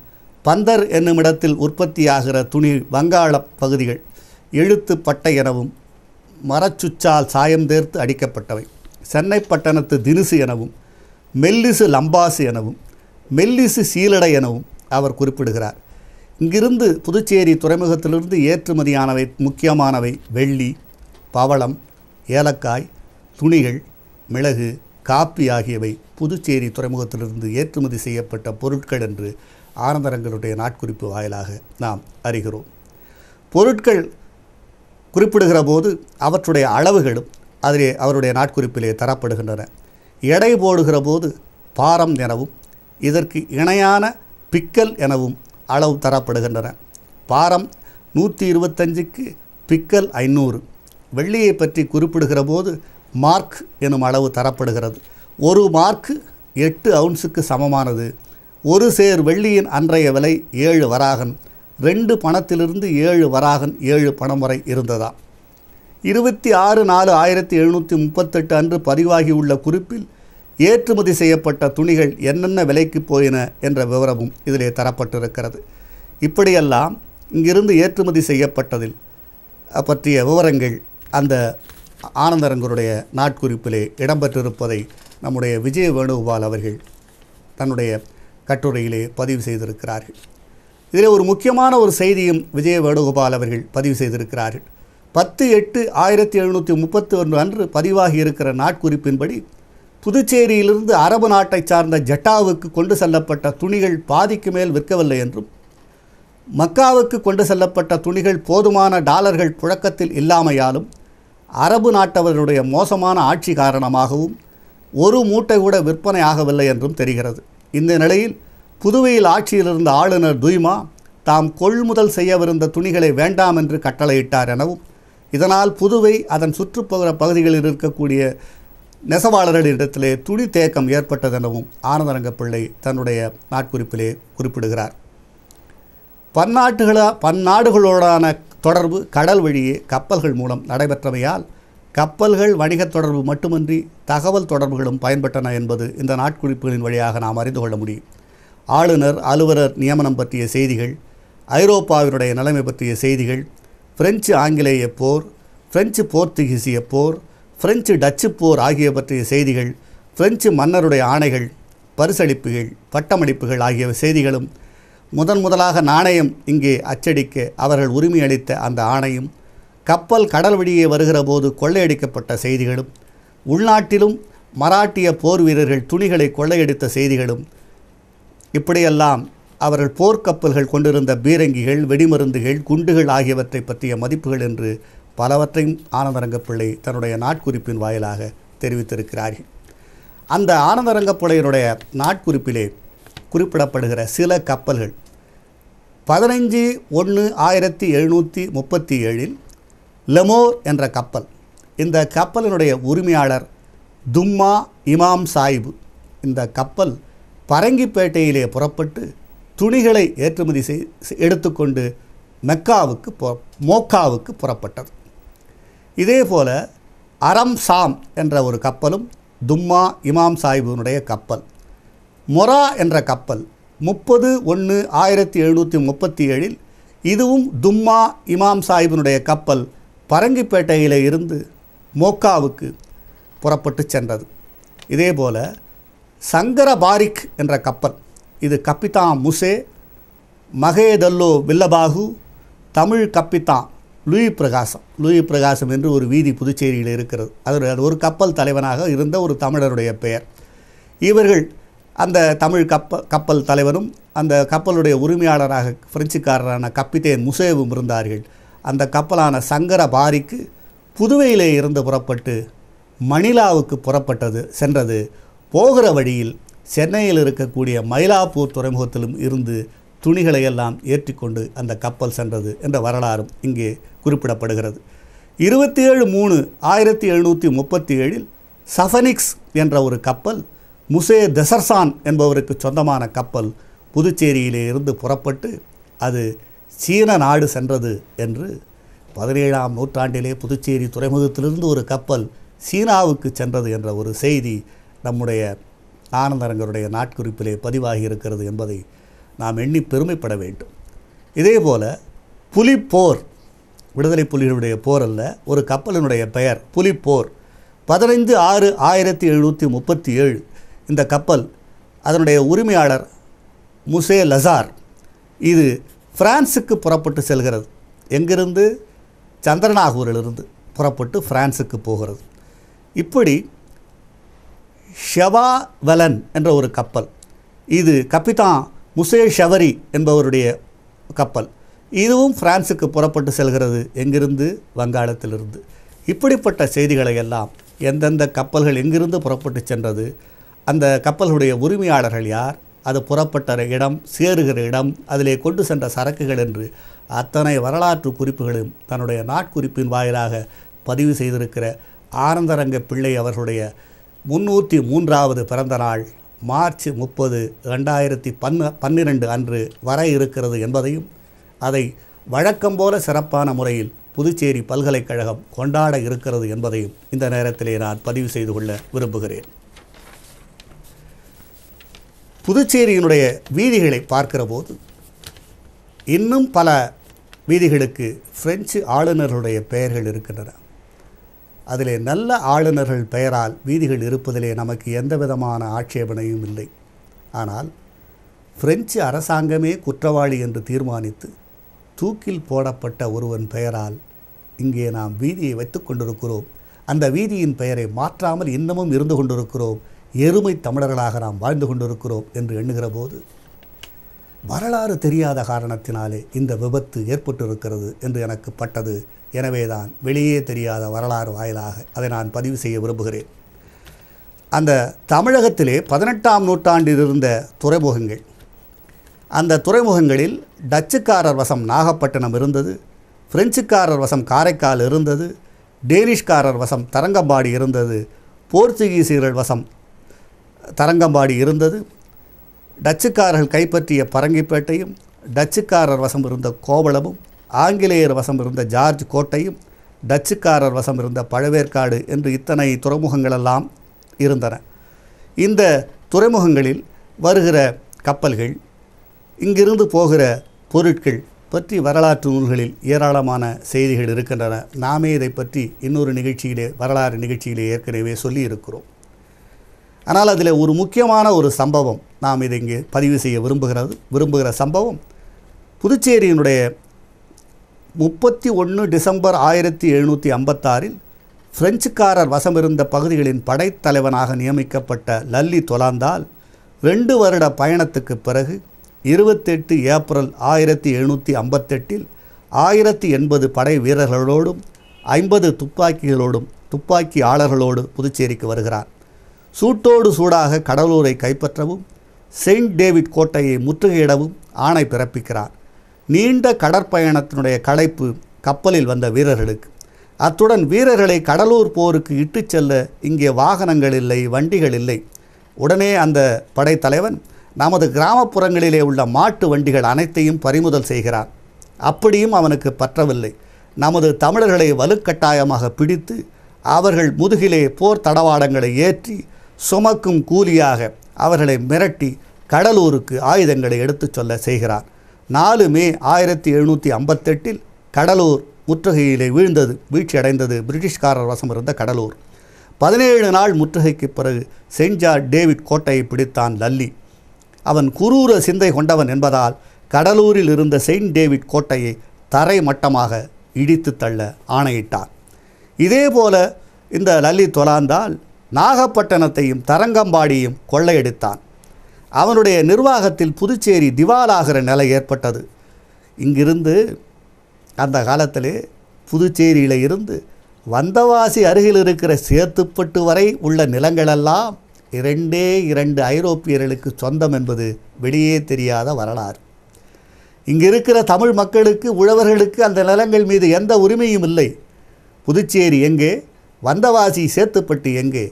பந்தர் என்னுமிடத்தில் உற்பத்தியாகிற துணி வங்காள பகுதிகள் எழுத்து பட்டை எனவும் மரச்சுச்சால் சாயம் தேர்த்து அடிக்கப்பட்டவை சென்னை பட்டணத்து தினுசு எனவும் மெல்லிசு லம்பாசு எனவும் மெல்லிசு சீலடை எனவும் அவர் குறிப்பிடுகிறார் இங்கிருந்து புதுச்சேரி துறைமுகத்திலிருந்து ஏற்றுமதியானவை முக்கியமானவை வெள்ளி பவளம் ஏலக்காய் துணிகள் மிளகு காப்பி ஆகியவை புதுச்சேரி துறைமுகத்திலிருந்து ஏற்றுமதி செய்யப்பட்ட பொருட்கள் என்று ஆனந்தரங்களுடைய நாட்குறிப்பு வாயிலாக நாம் அறிகிறோம் பொருட்கள் குறிப்பிடுகிற போது அவற்றுடைய அளவுகளும் அதிலே அவருடைய நாட்குறிப்பிலே தரப்படுகின்றன எடை போடுகிற போது பாரம் எனவும் இதற்கு இணையான பிக்கல் எனவும் அளவு தரப்படுகின்றன பாரம் நூற்றி இருபத்தஞ்சுக்கு பிக்கல் ஐநூறு வெள்ளியை பற்றி குறிப்பிடுகிற போது மார்க் எனும் அளவு தரப்படுகிறது ஒரு மார்க் எட்டு அவுன்ஸுக்கு சமமானது ஒரு சேர் வெள்ளியின் அன்றைய விலை ஏழு வராகன் ரெண்டு பணத்திலிருந்து ஏழு வராகன் ஏழு பணம் வரை இருந்ததா இருபத்தி ஆறு நாலு ஆயிரத்தி எழுநூற்றி முப்பத்தெட்டு அன்று பதிவாகியுள்ள குறிப்பில் ஏற்றுமதி செய்யப்பட்ட துணிகள் என்னென்ன விலைக்கு போயின என்ற விவரமும் இதிலே தரப்பட்டிருக்கிறது இப்படியெல்லாம் இங்கிருந்து ஏற்றுமதி செய்யப்பட்டதில் பற்றிய விவரங்கள் அந்த ஆனந்தரங்கருடைய நாட்குறிப்பிலே இடம்பெற்றிருப்பதை நம்முடைய விஜய வேணுகோபால் அவர்கள் தன்னுடைய கட்டுரையிலே பதிவு செய்திருக்கிறார்கள் இதில் ஒரு முக்கியமான ஒரு செய்தியும் விஜய வேணுகோபால் அவர்கள் பதிவு செய்திருக்கிறார்கள் பத்து எட்டு ஆயிரத்தி எழுநூற்றி முப்பத்தி ஒன்று அன்று பதிவாகி இருக்கிற நாட்குறிப்பின்படி புதுச்சேரியிலிருந்து அரபு நாட்டை சார்ந்த ஜட்டாவுக்கு கொண்டு செல்லப்பட்ட துணிகள் பாதிக்கு மேல் விற்கவில்லை என்றும் மக்காவுக்கு கொண்டு செல்லப்பட்ட துணிகள் போதுமான டாலர்கள் புழக்கத்தில் இல்லாமையாலும் அரபு நாட்டவர்களுடைய மோசமான ஆட்சி காரணமாகவும் ஒரு மூட்டை கூட விற்பனை ஆகவில்லை என்றும் தெரிகிறது இந்த நிலையில் புதுவையில் ஆட்சியிலிருந்த ஆளுநர் துய்மா தாம் கொள்முதல் செய்யவிருந்த துணிகளை வேண்டாம் என்று கட்டளையிட்டார் எனவும் இதனால் புதுவை அதன் சுற்றுப்புற பகுதிகளில் இருக்கக்கூடிய நெசவாளர்களிடத்திலே துணி தேக்கம் ஏற்பட்டதெனவும் ஆனந்தரங்கப்பிள்ளை தன்னுடைய நாட்குறிப்பிலே குறிப்பிடுகிறார் பன்னாட்டுகளா பன்னாடுகளோடான தொடர்பு கடல் வழியே கப்பல்கள் மூலம் நடைபெற்றவையால் கப்பல்கள் வணிகத் தொடர்பு மட்டுமின்றி தகவல் தொடர்புகளும் பயன்பட்டன என்பது இந்த நாட்குறிப்புகளின் வழியாக நாம் அறிந்து கொள்ள முடியும் ஆளுநர் அலுவலர் நியமனம் பற்றிய செய்திகள் ஐரோப்பாவினுடைய நிலைமை பற்றிய செய்திகள் பிரெஞ்சு ஆங்கிலேய போர் பிரெஞ்சு போர்த்துகீசிய போர் பிரெஞ்சு டச்சு போர் ஆகிய பற்றிய செய்திகள் பிரெஞ்சு மன்னருடைய ஆணைகள் பரிசளிப்புகள் பட்டமளிப்புகள் ஆகிய செய்திகளும் முதன் முதலாக நாணயம் இங்கே அச்சடிக்க அவர்கள் உரிமை அளித்த அந்த ஆணையும் கப்பல் கடல் வழியே வருகிற போது கொள்ளையடிக்கப்பட்ட செய்திகளும் உள்நாட்டிலும் மராட்டிய போர் வீரர்கள் துணிகளை கொள்ளையடித்த செய்திகளும் இப்படியெல்லாம் அவர்கள் போர்க்கப்பல்கள் கொண்டிருந்த பீரங்கிகள் வெடிமருந்துகள் குண்டுகள் ஆகியவற்றை பற்றிய மதிப்புகள் என்று பலவற்றையும் ஆனந்தரங்கப்பிள்ளை தன்னுடைய நாட்குறிப்பின் வாயிலாக தெரிவித்திருக்கிறார்கள் அந்த ஆனந்தரங்கப்பிள்ளையினுடைய நாட்குறிப்பிலே குறிப்பிடப்படுகிற சில கப்பல்கள் பதினஞ்சு ஒன்று ஆயிரத்தி எழுநூற்றி முப்பத்தி ஏழில் லெமோர் என்ற கப்பல் இந்த கப்பலினுடைய உரிமையாளர் தும்மா இமாம் சாஹிபு இந்த கப்பல் பரங்கிப்பேட்டையிலே புறப்பட்டு துணிகளை ஏற்றுமதி செய் எடுத்துக்கொண்டு மெக்காவுக்கு புற மோக்காவுக்கு புறப்பட்டது இதே போல் அரம் சாம் என்ற ஒரு கப்பலும் தும்மா இமாம் சாஹிபுனுடைய கப்பல் மொரா என்ற கப்பல் முப்பது ஒன்று ஆயிரத்தி எழுநூற்றி முப்பத்தி ஏழில் இதுவும் தும்மா இமாம் சாஹிபினுடைய கப்பல் பரங்கிப்பேட்டையில் இருந்து மோக்காவுக்கு புறப்பட்டு சென்றது இதேபோல் சங்கர பாரிக் என்ற கப்பல் இது கப்பித்தான் முசே மகேதல்லோ வில்லபாகு தமிழ் கப்பித்தான் லூயி பிரகாசம் லூயி பிரகாசம் என்று ஒரு வீதி புதுச்சேரியில் இருக்கிறது அதனுடைய ஒரு கப்பல் தலைவனாக இருந்த ஒரு தமிழருடைய பெயர் இவர்கள் அந்த தமிழ் கப்ப கப்பல் தலைவரும் அந்த கப்பலுடைய உரிமையாளராக பிரெஞ்சுக்காரரான கப்பித்தேன் முசேவும் இருந்தார்கள் அந்த கப்பலான சங்கர பாரிக்கு புதுவையிலே இருந்து புறப்பட்டு மணிலாவுக்கு புறப்பட்டது சென்றது போகிற வழியில் சென்னையில் இருக்கக்கூடிய மயிலாப்பூர் துறைமுகத்திலும் இருந்து துணிகளை எல்லாம் ஏற்றிக்கொண்டு அந்த கப்பல் சென்றது என்ற வரலாறும் இங்கே குறிப்பிடப்படுகிறது இருபத்தி ஏழு மூணு ஆயிரத்தி எழுநூற்றி முப்பத்தி ஏழில் சஃபனிக்ஸ் என்ற ஒரு கப்பல் முசே தெசர்சான் என்பவருக்கு சொந்தமான கப்பல் புதுச்சேரியிலே இருந்து புறப்பட்டு அது சீன நாடு சென்றது என்று பதினேழாம் நூற்றாண்டிலே புதுச்சேரி துறைமுகத்திலிருந்து ஒரு கப்பல் சீனாவுக்கு சென்றது என்ற ஒரு செய்தி நம்முடைய ஆனந்தரங்கருடைய நாட்குறிப்பிலே பதிவாகி இருக்கிறது என்பதை நாம் எண்ணி பெருமைப்பட வேண்டும் இதேபோல் புலிப்போர் விடுதலை புலிகளுடைய போர் அல்ல ஒரு கப்பலினுடைய பெயர் புலிப்போர் பதினைந்து ஆறு ஆயிரத்தி எழுநூற்றி முப்பத்தி ஏழு இந்த கப்பல் அதனுடைய உரிமையாளர் முசே லசார் இது ஃப்ரான்ஸுக்கு புறப்பட்டு செல்கிறது எங்கிருந்து சந்திரநாகூரிலிருந்து புறப்பட்டு ஃப்ரான்ஸுக்கு போகிறது இப்படி ஷெவா வலன் என்ற ஒரு கப்பல் இது கப்பிதான் முசே ஷவரி என்பவருடைய கப்பல் இதுவும் பிரான்ஸுக்கு புறப்பட்டு செல்கிறது எங்கிருந்து வங்காளத்திலிருந்து இப்படிப்பட்ட செய்திகளை எல்லாம் எந்தெந்த கப்பல்கள் எங்கிருந்து புறப்பட்டு சென்றது அந்த கப்பல்களுடைய உரிமையாளர்கள் யார் அது புறப்பட்ட இடம் சேருகிற இடம் அதிலே கொண்டு சென்ற சரக்குகள் என்று அத்தனை வரலாற்று குறிப்புகளும் தன்னுடைய நாட்குறிப்பின் வாயிலாக பதிவு செய்திருக்கிற ஆனந்தரங்க பிள்ளை அவர்களுடைய முன்னூற்றி மூன்றாவது பிறந்த நாள் மார்ச் முப்பது ரெண்டாயிரத்தி பன்ன பன்னிரெண்டு அன்று வர இருக்கிறது என்பதையும் அதை வழக்கம் போல சிறப்பான முறையில் புதுச்சேரி பல்கலைக்கழகம் கொண்டாட இருக்கிறது என்பதையும் இந்த நேரத்திலே நான் பதிவு செய்து கொள்ள விரும்புகிறேன் புதுச்சேரியினுடைய வீதிகளை பார்க்கிற போது இன்னும் பல வீதிகளுக்கு பிரெஞ்சு ஆளுநர்களுடைய பெயர்கள் இருக்கின்றன அதிலே நல்ல ஆளுநர்கள் பெயரால் வீதிகள் இருப்பதிலே நமக்கு எந்த விதமான ஆட்சேபனையும் இல்லை ஆனால் பிரெஞ்சு அரசாங்கமே குற்றவாளி என்று தீர்மானித்து தூக்கில் போடப்பட்ட ஒருவன் பெயரால் இங்கே நாம் வீதியை வைத்து கொண்டிருக்கிறோம் அந்த வீதியின் பெயரை மாற்றாமல் இன்னமும் இருந்து கொண்டிருக்கிறோம் எருமை தமிழர்களாக நாம் வாழ்ந்து கொண்டிருக்கிறோம் என்று எண்ணுகிற போது வரலாறு தெரியாத காரணத்தினாலே இந்த விபத்து ஏற்பட்டிருக்கிறது என்று எனக்கு பட்டது எனவேதான் வெளியே தெரியாத வரலாறு வாயிலாக அதை நான் பதிவு செய்ய விரும்புகிறேன் அந்த தமிழகத்திலே பதினெட்டாம் நூற்றாண்டில் இருந்த துறைமுகங்கள் அந்த துறைமுகங்களில் டச்சுக்காரர் வசம் நாகப்பட்டினம் இருந்தது பிரெஞ்சுக்காரர் வசம் காரைக்கால் இருந்தது டேனிஷ்காரர் வசம் தரங்கம்பாடி இருந்தது போர்ச்சுகீசியர்கள் வசம் தரங்கம்பாடி இருந்தது டச்சுக்காரர்கள் கைப்பற்றிய பரங்கிப்பேட்டையும் டச்சுக்காரர் வசம் இருந்த கோவளமும் ஆங்கிலேயர் வசம் இருந்த ஜார்ஜ் கோட்டையும் டச்சுக்காரர் வசம் இருந்த பழவேற்காடு என்று இத்தனை துறைமுகங்களெல்லாம் இருந்தன இந்த துறைமுகங்களில் வருகிற கப்பல்கள் இங்கிருந்து போகிற பொருட்கள் பற்றி வரலாற்று நூல்களில் ஏராளமான செய்திகள் இருக்கின்றன நாமே இதை பற்றி இன்னொரு நிகழ்ச்சியிலே வரலாறு நிகழ்ச்சியிலே ஏற்கனவே சொல்லியிருக்கிறோம் ஆனால் அதில் ஒரு முக்கியமான ஒரு சம்பவம் நாம் இதை இங்கே பதிவு செய்ய விரும்புகிறது விரும்புகிற சம்பவம் புதுச்சேரியினுடைய முப்பத்தி ஒன்று டிசம்பர் ஆயிரத்தி எழுநூற்றி ஐம்பத்தாறில் பிரெஞ்சுக்காரர் வசமிருந்த பகுதிகளின் படைத்தலைவனாக நியமிக்கப்பட்ட லல்லி தொலாந்தால் ரெண்டு வருட பயணத்துக்கு பிறகு இருபத்தெட்டு ஏப்ரல் ஆயிரத்தி எழுநூற்றி ஐம்பத்தெட்டில் ஆயிரத்தி எண்பது படை வீரர்களோடும் ஐம்பது துப்பாக்கிகளோடும் துப்பாக்கியாளர்களோடு புதுச்சேரிக்கு வருகிறார் சூட்டோடு சூடாக கடலூரை கைப்பற்றவும் செயின்ட் டேவிட் கோட்டையை முற்றுகையிடவும் ஆணை பிறப்பிக்கிறார் நீண்ட கடற்பயணத்தினுடைய களைப்பு கப்பலில் வந்த வீரர்களுக்கு அத்துடன் வீரர்களை கடலூர் போருக்கு இட்டு செல்ல இங்கே வாகனங்கள் இல்லை வண்டிகள் இல்லை உடனே அந்த படைத்தலைவன் நமது கிராமப்புறங்களிலே உள்ள மாட்டு வண்டிகள் அனைத்தையும் பறிமுதல் செய்கிறார் அப்படியும் அவனுக்கு பற்றவில்லை நமது தமிழர்களை வலுக்கட்டாயமாக பிடித்து அவர்கள் முதுகிலே போர் தடவாடங்களை ஏற்றி சுமக்கும் கூலியாக அவர்களை மிரட்டி கடலூருக்கு ஆயுதங்களை எடுத்துச் சொல்ல செய்கிறார் நாலு மே ஆயிரத்தி எழுநூற்றி ஐம்பத்தெட்டில் கடலூர் முற்றுகையிலே வீழ்ந்தது வீழ்ச்சியடைந்தது பிரிட்டிஷ்காரர் வசம் இருந்த கடலூர் பதினேழு நாள் முற்றுகைக்கு பிறகு செஞ்சார் டேவிட் கோட்டையை பிடித்தான் லல்லி அவன் குரூர சிந்தை கொண்டவன் என்பதால் கடலூரில் இருந்த செயின்ட் டேவிட் கோட்டையை தரை மட்டமாக இடித்து தள்ள ஆணையிட்டான் இதேபோல இந்த லல்லி தொலாந்தால் நாகப்பட்டினத்தையும் தரங்கம்பாடியும் கொள்ளையடித்தான் அவனுடைய நிர்வாகத்தில் புதுச்சேரி திவாலாகிற நிலை ஏற்பட்டது இங்கிருந்து அந்த காலத்தில் புதுச்சேரியில் இருந்து வந்தவாசி அருகில் இருக்கிற சேத்துப்பட்டு வரை உள்ள நிலங்களெல்லாம் இரண்டே இரண்டு ஐரோப்பியர்களுக்கு சொந்தம் என்பது வெளியே தெரியாத வரலாறு இங்கு இருக்கிற தமிழ் மக்களுக்கு உழவர்களுக்கு அந்த நிலங்கள் மீது எந்த உரிமையும் இல்லை புதுச்சேரி எங்கே வந்தவாசி சேத்துப்பட்டு எங்கே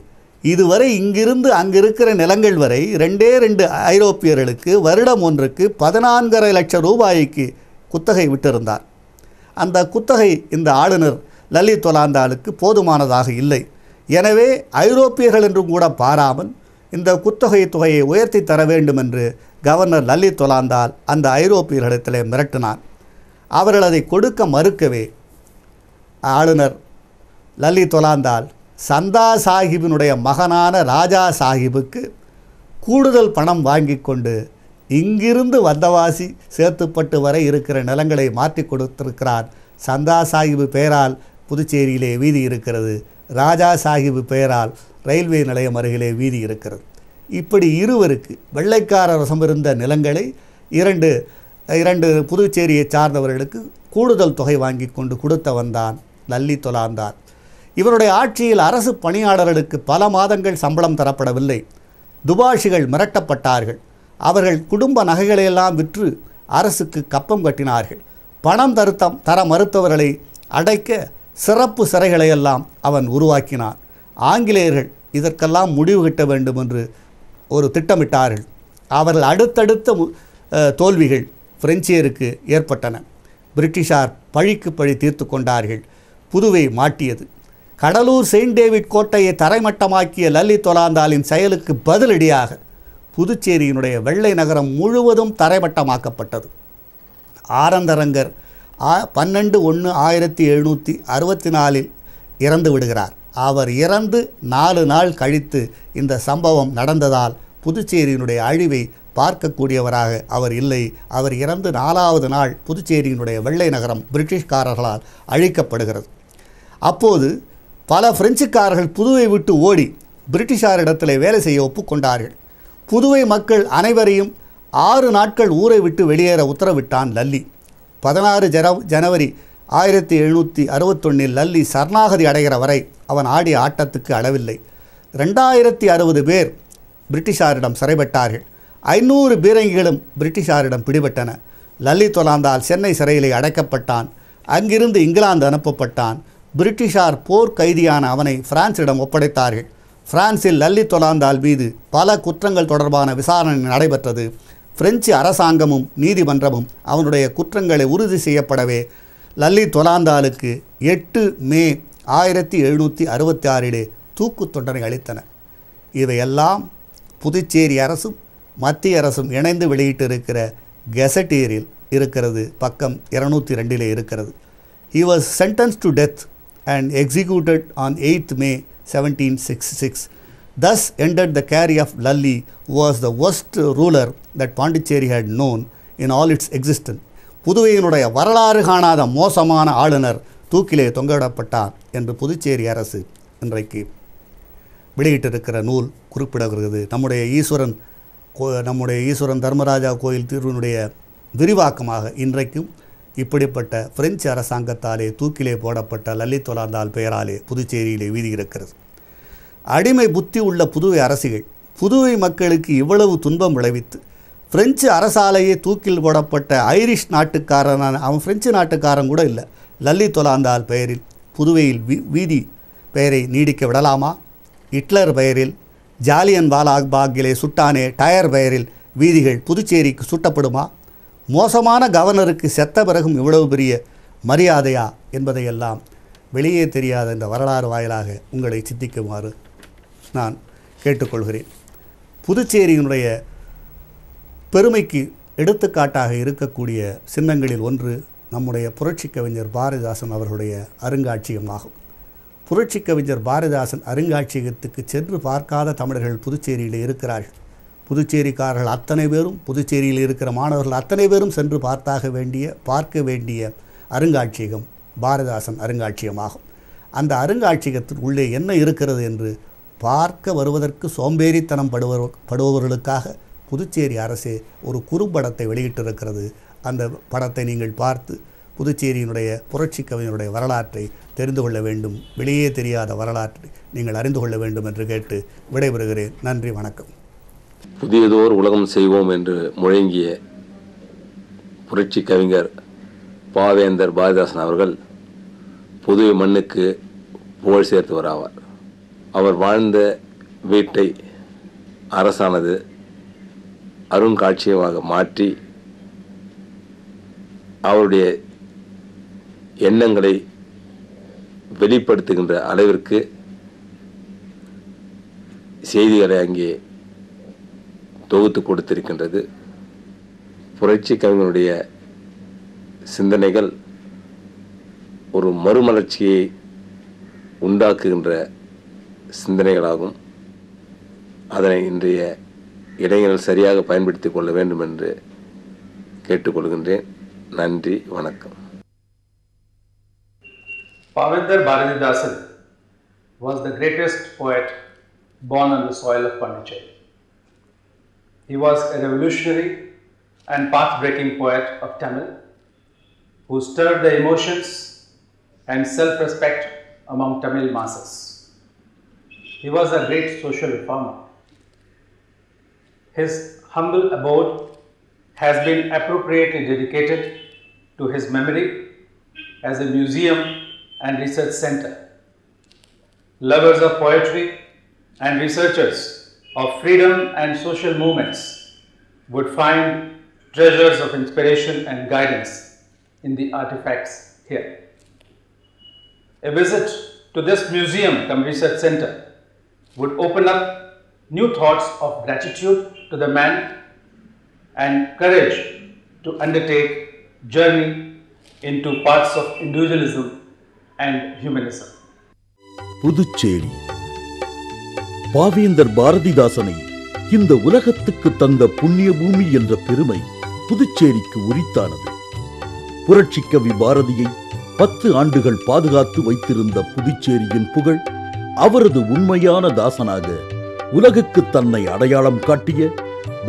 இதுவரை இங்கிருந்து அங்கு இருக்கிற நிலங்கள் வரை ரெண்டே ரெண்டு ஐரோப்பியர்களுக்கு வருடம் ஒன்றுக்கு பதினான்கரை லட்சம் ரூபாய்க்கு குத்தகை விட்டிருந்தார் அந்த குத்தகை இந்த ஆளுநர் லலித் தொலாந்தாளுக்கு போதுமானதாக இல்லை எனவே ஐரோப்பியர்கள் என்றும் கூட பாராமல் இந்த குத்தகை தொகையை உயர்த்தி தர வேண்டும் என்று கவர்னர் லலித் தொலாந்தால் அந்த ஐரோப்பியர்களிடத்திலே மிரட்டினார் அவர்கள் அதை கொடுக்க மறுக்கவே ஆளுநர் லலித் தொலாந்தால் சந்தா சாஹிபினுடைய மகனான ராஜா சாஹிபுக்கு கூடுதல் பணம் வாங்கி கொண்டு இங்கிருந்து வந்தவாசி சேர்த்துப்பட்டு வரை இருக்கிற நிலங்களை மாற்றி கொடுத்திருக்கிறார் சந்தா சாஹிபு பெயரால் புதுச்சேரியிலே வீதி இருக்கிறது ராஜா சாஹிபு பெயரால் ரயில்வே நிலையம் அருகிலே வீதி இருக்கிறது இப்படி இருவருக்கு வெள்ளைக்கார வசம் இருந்த நிலங்களை இரண்டு இரண்டு புதுச்சேரியை சார்ந்தவர்களுக்கு கூடுதல் தொகை வாங்கி கொண்டு கொடுத்த வந்தான் நல்லி தொலாந்தார் இவருடைய ஆட்சியில் அரசு பணியாளர்களுக்கு பல மாதங்கள் சம்பளம் தரப்படவில்லை துபாஷிகள் மிரட்டப்பட்டார்கள் அவர்கள் குடும்ப நகைகளையெல்லாம் விற்று அரசுக்கு கப்பம் கட்டினார்கள் பணம் தருத்தம் தர மறுத்தவர்களை அடைக்க சிறப்பு சிறைகளையெல்லாம் அவன் உருவாக்கினான் ஆங்கிலேயர்கள் இதற்கெல்லாம் முடிவு கட்ட வேண்டும் என்று ஒரு திட்டமிட்டார்கள் அவர்கள் அடுத்தடுத்த தோல்விகள் பிரெஞ்சியருக்கு ஏற்பட்டன பிரிட்டிஷார் பழிக்கு பழி தீர்த்து கொண்டார்கள் புதுவை மாட்டியது கடலூர் செயின்ட் டேவிட் கோட்டையை தரைமட்டமாக்கிய லலித் ஒலாந்தாலின் செயலுக்கு பதிலடியாக புதுச்சேரியினுடைய வெள்ளை நகரம் முழுவதும் தரைமட்டமாக்கப்பட்டது ஆரந்தரங்கர் பன்னெண்டு ஒன்று ஆயிரத்தி எழுநூற்றி அறுபத்தி நாலில் இறந்து விடுகிறார் அவர் இறந்து நாலு நாள் கழித்து இந்த சம்பவம் நடந்ததால் புதுச்சேரியினுடைய அழிவை பார்க்கக்கூடியவராக அவர் இல்லை அவர் இறந்து நாலாவது நாள் புதுச்சேரியினுடைய வெள்ளை நகரம் பிரிட்டிஷ்காரர்களால் அழிக்கப்படுகிறது அப்போது பல பிரெஞ்சுக்காரர்கள் புதுவை விட்டு ஓடி பிரிட்டிஷாரிடத்தில் வேலை செய்ய ஒப்புக்கொண்டார்கள் புதுவை மக்கள் அனைவரையும் ஆறு நாட்கள் ஊரை விட்டு வெளியேற உத்தரவிட்டான் லல்லி பதினாறு ஜன ஜனவரி ஆயிரத்தி எழுநூற்றி அறுபத்தொன்னில் லல்லி சரணாகதி அடைகிற வரை அவன் ஆடிய ஆட்டத்துக்கு அளவில்லை ரெண்டாயிரத்தி அறுபது பேர் பிரிட்டிஷாரிடம் சிறைப்பட்டார்கள் ஐநூறு பீரங்கிகளும் பிரிட்டிஷாரிடம் பிடிபட்டன லல்லி தொலாந்தால் சென்னை சிறையிலே அடைக்கப்பட்டான் அங்கிருந்து இங்கிலாந்து அனுப்பப்பட்டான் பிரிட்டிஷார் போர் கைதியான அவனை பிரான்சிடம் ஒப்படைத்தார்கள் பிரான்சில் லல்லி தொலாந்தால் மீது பல குற்றங்கள் தொடர்பான விசாரணை நடைபெற்றது பிரெஞ்சு அரசாங்கமும் நீதிமன்றமும் அவனுடைய குற்றங்களை உறுதி செய்யப்படவே லல்லி தொலாந்தாலுக்கு எட்டு மே ஆயிரத்தி எழுநூற்றி அறுபத்தி ஆறிலே தூக்கு தொண்டனை அளித்தன இவையெல்லாம் புதுச்சேரி அரசும் மத்திய அரசும் இணைந்து வெளியிட்டிருக்கிற கெசட்டீரில் இருக்கிறது பக்கம் இருநூற்றி ரெண்டிலே இருக்கிறது he was sentenced to death and executed on 8th May 1766. Thus ended the career of Lalli, who was the worst ruler that Pondicherry had known in all its existence. புதுவையினுடைய வரலாறு காணாத மோசமான ஆளுநர் தூக்கிலே தொங்கவிடப்பட்டார் என்று புதுச்சேரி அரசு இன்றைக்கு வெளியிட்டிருக்கிற நூல் குறிப்பிடுகிறது நம்முடைய ஈஸ்வரன் கோ நம்முடைய ஈஸ்வரன் தர்மராஜா கோயில் தீர்வினுடைய விரிவாக்கமாக இன்றைக்கும் இப்படிப்பட்ட பிரெஞ்சு அரசாங்கத்தாலே தூக்கிலே போடப்பட்ட லலித் தொலாந்தால் பெயராலே புதுச்சேரியிலே வீதி இருக்கிறது அடிமை புத்தி உள்ள புதுவை அரசிகள் புதுவை மக்களுக்கு இவ்வளவு துன்பம் விளைவித்து பிரெஞ்சு அரசாலேயே தூக்கில் போடப்பட்ட ஐரிஷ் நாட்டுக்காரனான அவன் பிரெஞ்சு நாட்டுக்காரன் கூட இல்லை லலித் தொலாந்தால் பெயரில் புதுவையில் வீதி பெயரை நீடிக்க விடலாமா ஹிட்லர் பெயரில் ஜாலியன் வாலாக் பாக்கிலே சுட்டானே டயர் பெயரில் வீதிகள் புதுச்சேரிக்கு சுட்டப்படுமா மோசமான கவர்னருக்கு செத்த பிறகும் இவ்வளவு பெரிய மரியாதையா என்பதையெல்லாம் வெளியே தெரியாத இந்த வரலாறு வாயிலாக உங்களை சித்திக்குமாறு நான் கேட்டுக்கொள்கிறேன் புதுச்சேரியினுடைய பெருமைக்கு எடுத்துக்காட்டாக இருக்கக்கூடிய சின்னங்களில் ஒன்று நம்முடைய புரட்சி கவிஞர் பாரதிதாசன் அவர்களுடைய அருங்காட்சியகமாகும் புரட்சி கவிஞர் பாரதிதாசன் அருங்காட்சியகத்துக்கு சென்று பார்க்காத தமிழர்கள் புதுச்சேரியில் இருக்கிறார்கள் புதுச்சேரிக்காரர்கள் அத்தனை பேரும் புதுச்சேரியில் இருக்கிற மாணவர்கள் அத்தனை பேரும் சென்று பார்த்தாக வேண்டிய பார்க்க வேண்டிய அருங்காட்சியகம் பாரதாசன் அருங்காட்சியகமாகும் அந்த அருங்காட்சியகத்தில் உள்ளே என்ன இருக்கிறது என்று பார்க்க வருவதற்கு சோம்பேறித்தனம் படுவர் படுபவர்களுக்காக புதுச்சேரி அரசு ஒரு குறும்படத்தை வெளியிட்டிருக்கிறது அந்த படத்தை நீங்கள் பார்த்து புதுச்சேரியினுடைய புரட்சி கவிஞருடைய வரலாற்றை தெரிந்து கொள்ள வேண்டும் வெளியே தெரியாத வரலாற்றை நீங்கள் அறிந்து கொள்ள வேண்டும் என்று கேட்டு விடைபெறுகிறேன் நன்றி வணக்கம் புதியதோர் உலகம் செய்வோம் என்று முழங்கிய புரட்சி கவிஞர் பாவேந்தர் பாரதிதாசன் அவர்கள் புது மண்ணுக்கு புகழ் சேர்த்தவர் ஆவார் அவர் வாழ்ந்த வீட்டை அரசானது அருங்காட்சியமாக மாற்றி அவருடைய எண்ணங்களை வெளிப்படுத்துகின்ற அளவிற்கு செய்திகளை அங்கே தொகுத்து கொடுத்திருக்கின்றது புரட்சி கவிஞனுடைய சிந்தனைகள் ஒரு மறுமலர்ச்சியை உண்டாக்குகின்ற சிந்தனைகளாகும் அதனை இன்றைய இளைஞர்கள் சரியாக பயன்படுத்தி கொள்ள வேண்டும் என்று கேட்டுக்கொள்கின்றேன் நன்றி வணக்கம் Pavendra Bharathidasan was the greatest poet born on the soil of He was a revolutionary and path-breaking poet of Tamil who stirred the emotions and self-respect among Tamil masses. He was a great social reformer. His humble abode has been appropriately dedicated to his memory as a museum and research center. Lovers of poetry and researchers of freedom and social movements would find treasures of inspiration and guidance in the artifacts here. A visit to this museum the research center would open up new thoughts of gratitude to the man and courage to undertake journey into parts of individualism and humanism. Puducherry பாவேந்தர் பாரதிதாசனை இந்த உலகத்துக்கு தந்த புண்ணிய பூமி என்ற பெருமை புதுச்சேரிக்கு உரித்தானது புரட்சிக்கவி பாரதியை பத்து ஆண்டுகள் பாதுகாத்து வைத்திருந்த புதுச்சேரியின் புகழ் அவரது உண்மையான தாசனாக உலகுக்கு தன்னை அடையாளம் காட்டிய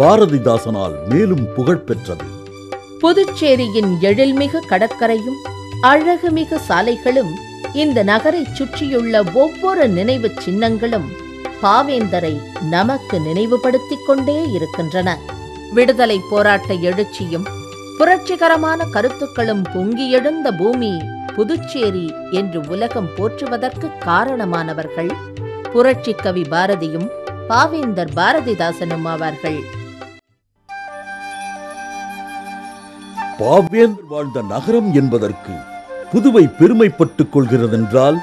பாரதிதாசனால் மேலும் புகழ் பெற்றது புதுச்சேரியின் எழில்மிகு கடற்கரையும் அழகுமிகு சாலைகளும் இந்த நகரை சுற்றியுள்ள ஒவ்வொரு நினைவு சின்னங்களும் பாவேந்தரை நமக்கு நினைவுபடுத்திக் கொண்டே இருக்கின்றன விடுதலை போராட்ட எழுச்சியும் புரட்சிகரமான கருத்துக்களும் பொங்கி எழுந்த பூமி புதுச்சேரி என்று உலகம் போற்றுவதற்கு காரணமானவர்கள் புரட்சி கவி பாரதியும் பாவேந்தர் பாரதிதாசனும் ஆவார்கள் பாவேந்தர் வாழ்ந்த நகரம் என்பதற்கு புதுவை பெருமைப்பட்டுக் கொள்கிறதென்றால்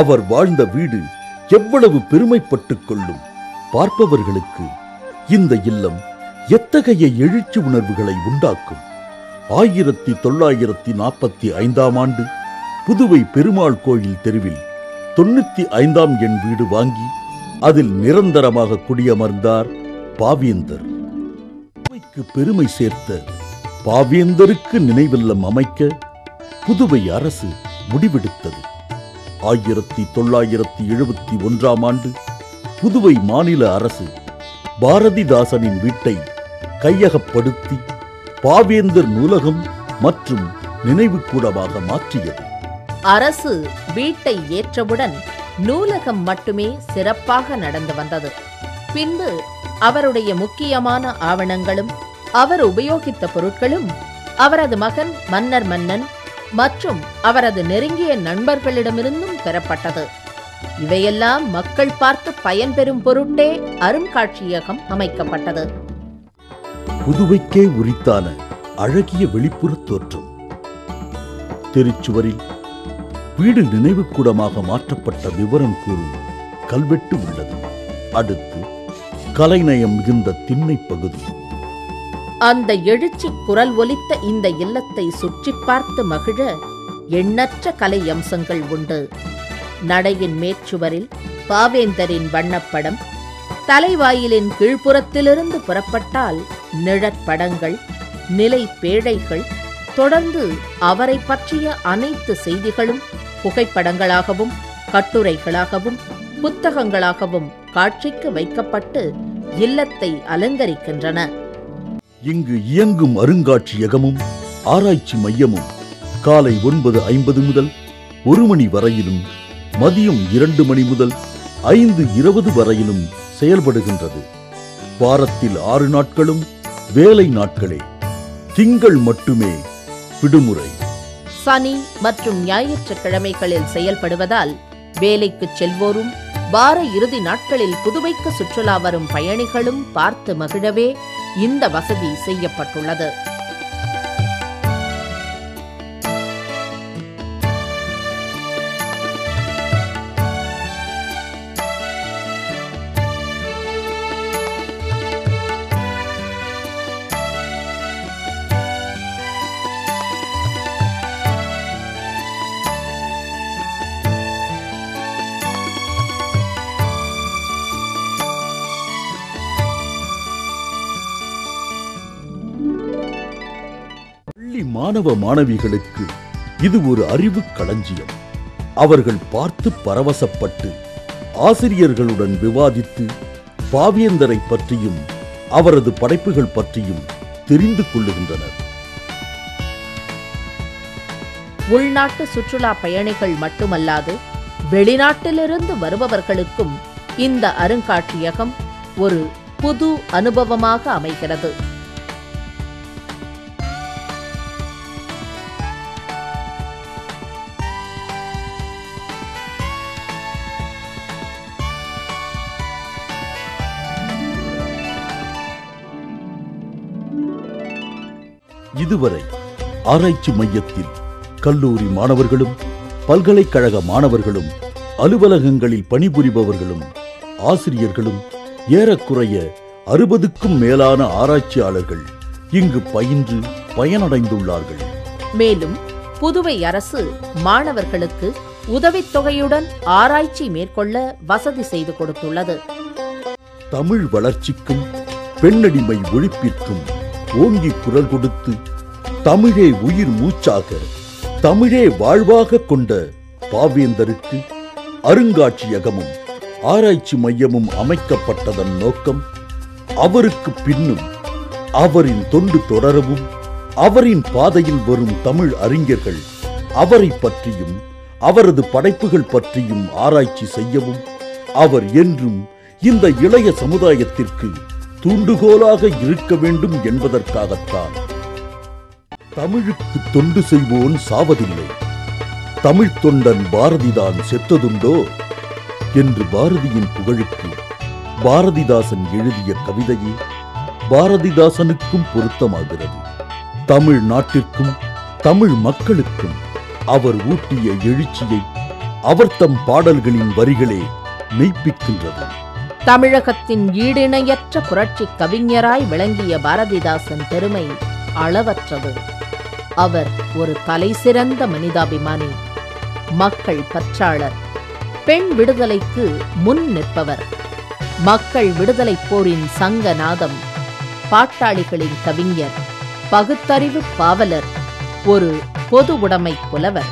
அவர் வாழ்ந்த வீடு எவ்வளவு பெருமைப்பட்டுக் கொள்ளும் பார்ப்பவர்களுக்கு இந்த இல்லம் எத்தகைய எழுச்சி உணர்வுகளை உண்டாக்கும் ஆயிரத்தி தொள்ளாயிரத்தி நாற்பத்தி ஐந்தாம் ஆண்டு புதுவை பெருமாள் கோயில் தெருவில் தொண்ணூத்தி ஐந்தாம் எண் வீடு வாங்கி அதில் நிரந்தரமாக குடியமர்ந்தார் பாவேந்தர் பெருமை சேர்த்த பாவேந்தருக்கு நினைவில்லம் அமைக்க புதுவை அரசு முடிவெடுத்தது ஆயிரத்தி தொள்ளாயிரத்தி எழுபத்தி ஒன்றாம் ஆண்டு புதுவை மாநில அரசு பாரதிதாசனின் வீட்டை கையகப்படுத்தி பாவேந்தர் நூலகம் மற்றும் கூடமாக மாற்றியது அரசு வீட்டை ஏற்றவுடன் நூலகம் மட்டுமே சிறப்பாக நடந்து வந்தது பின்பு அவருடைய முக்கியமான ஆவணங்களும் அவர் உபயோகித்த பொருட்களும் அவரது மகன் மன்னர் மன்னன் மற்றும் அவரது நெருங்கிய நண்பர்களிடமிருந்தும் பெறப்பட்டது இவையெல்லாம் மக்கள் பார்த்து பயன்பெறும் பொருட்டே அருங்காட்சியகம் அமைக்கப்பட்டது புதுவைக்கே உரித்தான அழகிய வெளிப்புற தோற்றம் திருச்சுவரில் வீடு கூடமாக மாற்றப்பட்ட விவரம் கூறும் கல்வெட்டு உள்ளது அடுத்து கலைநயம் மிகுந்த திண்ணை பகுதி அந்த எழுச்சி குரல் ஒலித்த இந்த இல்லத்தை சுற்றி பார்த்து மகிழ எண்ணற்ற கலை அம்சங்கள் உண்டு நடையின் மேற்சுவரில் பாவேந்தரின் வண்ணப்படம் தலைவாயிலின் கீழ்ப்புறத்திலிருந்து புறப்பட்டால் நிழற்படங்கள் நிலை பேழைகள் தொடர்ந்து அவரை பற்றிய அனைத்து செய்திகளும் புகைப்படங்களாகவும் கட்டுரைகளாகவும் புத்தகங்களாகவும் காட்சிக்கு வைக்கப்பட்டு இல்லத்தை அலங்கரிக்கின்றன இங்கு இயங்கும் அருங்காட்சியகமும் ஆராய்ச்சி மையமும் காலை ஒன்பது ஐம்பது முதல் ஒரு மணி வரையிலும் மதியம் இரண்டு மணி முதல் ஐந்து இருபது வரையிலும் செயல்படுகின்றது வாரத்தில் ஆறு நாட்களும் வேலை நாட்களே திங்கள் மட்டுமே விடுமுறை சனி மற்றும் ஞாயிற்றுக்கிழமைகளில் செயல்படுவதால் வேலைக்கு செல்வோரும் வார இறுதி நாட்களில் புதுவைக்கு சுற்றுலா வரும் பயணிகளும் பார்த்து மகிழவே இந்த வசதி செய்யப்பட்டுள்ளது மாணவ மாணவிகளுக்கு இது ஒரு அறிவு களஞ்சியம் அவர்கள் பார்த்து பரவசப்பட்டு ஆசிரியர்களுடன் விவாதித்து பாவியந்தரை பற்றியும் அவரது படைப்புகள் பற்றியும் தெரிந்து கொள்ளுகின்றனர் உள்நாட்டு சுற்றுலா பயணிகள் மட்டுமல்லாது வெளிநாட்டிலிருந்து வருபவர்களுக்கும் இந்த அருங்காட்சியகம் ஒரு புது அனுபவமாக அமைகிறது இதுவரை ஆராய்ச்சி மையத்தில் கல்லூரி மாணவர்களும் பல்கலைக்கழக மாணவர்களும் அலுவலகங்களில் பணிபுரிபவர்களும் ஆசிரியர்களும் ஏறக்குறைய அறுபதுக்கும் மேலான ஆராய்ச்சியாளர்கள் இங்கு பயின்று பயனடைந்துள்ளார்கள் மேலும் புதுவை அரசு மாணவர்களுக்கு உதவித்தொகையுடன் ஆராய்ச்சி மேற்கொள்ள வசதி செய்து கொடுத்துள்ளது தமிழ் வளர்ச்சிக்கும் பெண்ணடிமை ஒழிப்பிற்கும் ஓங்கி குரல் கொடுத்து தமிழை உயிர் மூச்சாக தமிழே வாழ்வாக கொண்ட பாவேந்தருக்கு அருங்காட்சியகமும் ஆராய்ச்சி மையமும் அமைக்கப்பட்டதன் நோக்கம் அவருக்கு பின்னும் அவரின் தொண்டு தொடரவும் அவரின் பாதையில் வரும் தமிழ் அறிஞர்கள் அவரை பற்றியும் அவரது படைப்புகள் பற்றியும் ஆராய்ச்சி செய்யவும் அவர் என்றும் இந்த இளைய சமுதாயத்திற்கு தூண்டுகோலாக இருக்க வேண்டும் என்பதற்காகத்தான் தமிழுக்கு தொண்டு செய்வோன் சாவதில்லை தமிழ் தொண்டன் பாரதிதான் செத்ததுண்டோ என்று பாரதியின் புகழுக்கு பாரதிதாசன் எழுதிய கவிதையே பாரதிதாசனுக்கும் பொருத்தமாகிறது தமிழ் நாட்டிற்கும் தமிழ் மக்களுக்கும் அவர் ஊட்டிய எழுச்சியை அவர் தம் பாடல்களின் வரிகளே மெய்ப்பிக்கின்றது தமிழகத்தின் ஈடிணையற்ற புரட்சி கவிஞராய் விளங்கிய பாரதிதாசன் பெருமை அளவற்றது அவர் ஒரு தலைசிறந்த மனிதாபிமானி மக்கள் பற்றாளர் பெண் விடுதலைக்கு முன் நிற்பவர் மக்கள் விடுதலை போரின் சங்கநாதம் பாட்டாளிகளின் கவிஞர் பகுத்தறிவு பாவலர் ஒரு பொது உடைமை புலவர்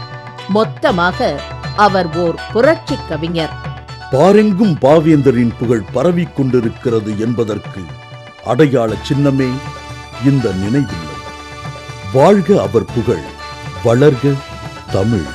மொத்தமாக அவர் ஓர் புரட்சி கவிஞர் பாரெங்கும் பாவேந்தரின் புகழ் பரவிக் கொண்டிருக்கிறது என்பதற்கு அடையாள சின்னமே இந்த நினைவு வாழ்க அவர் புகழ் வளர்க தமிழ்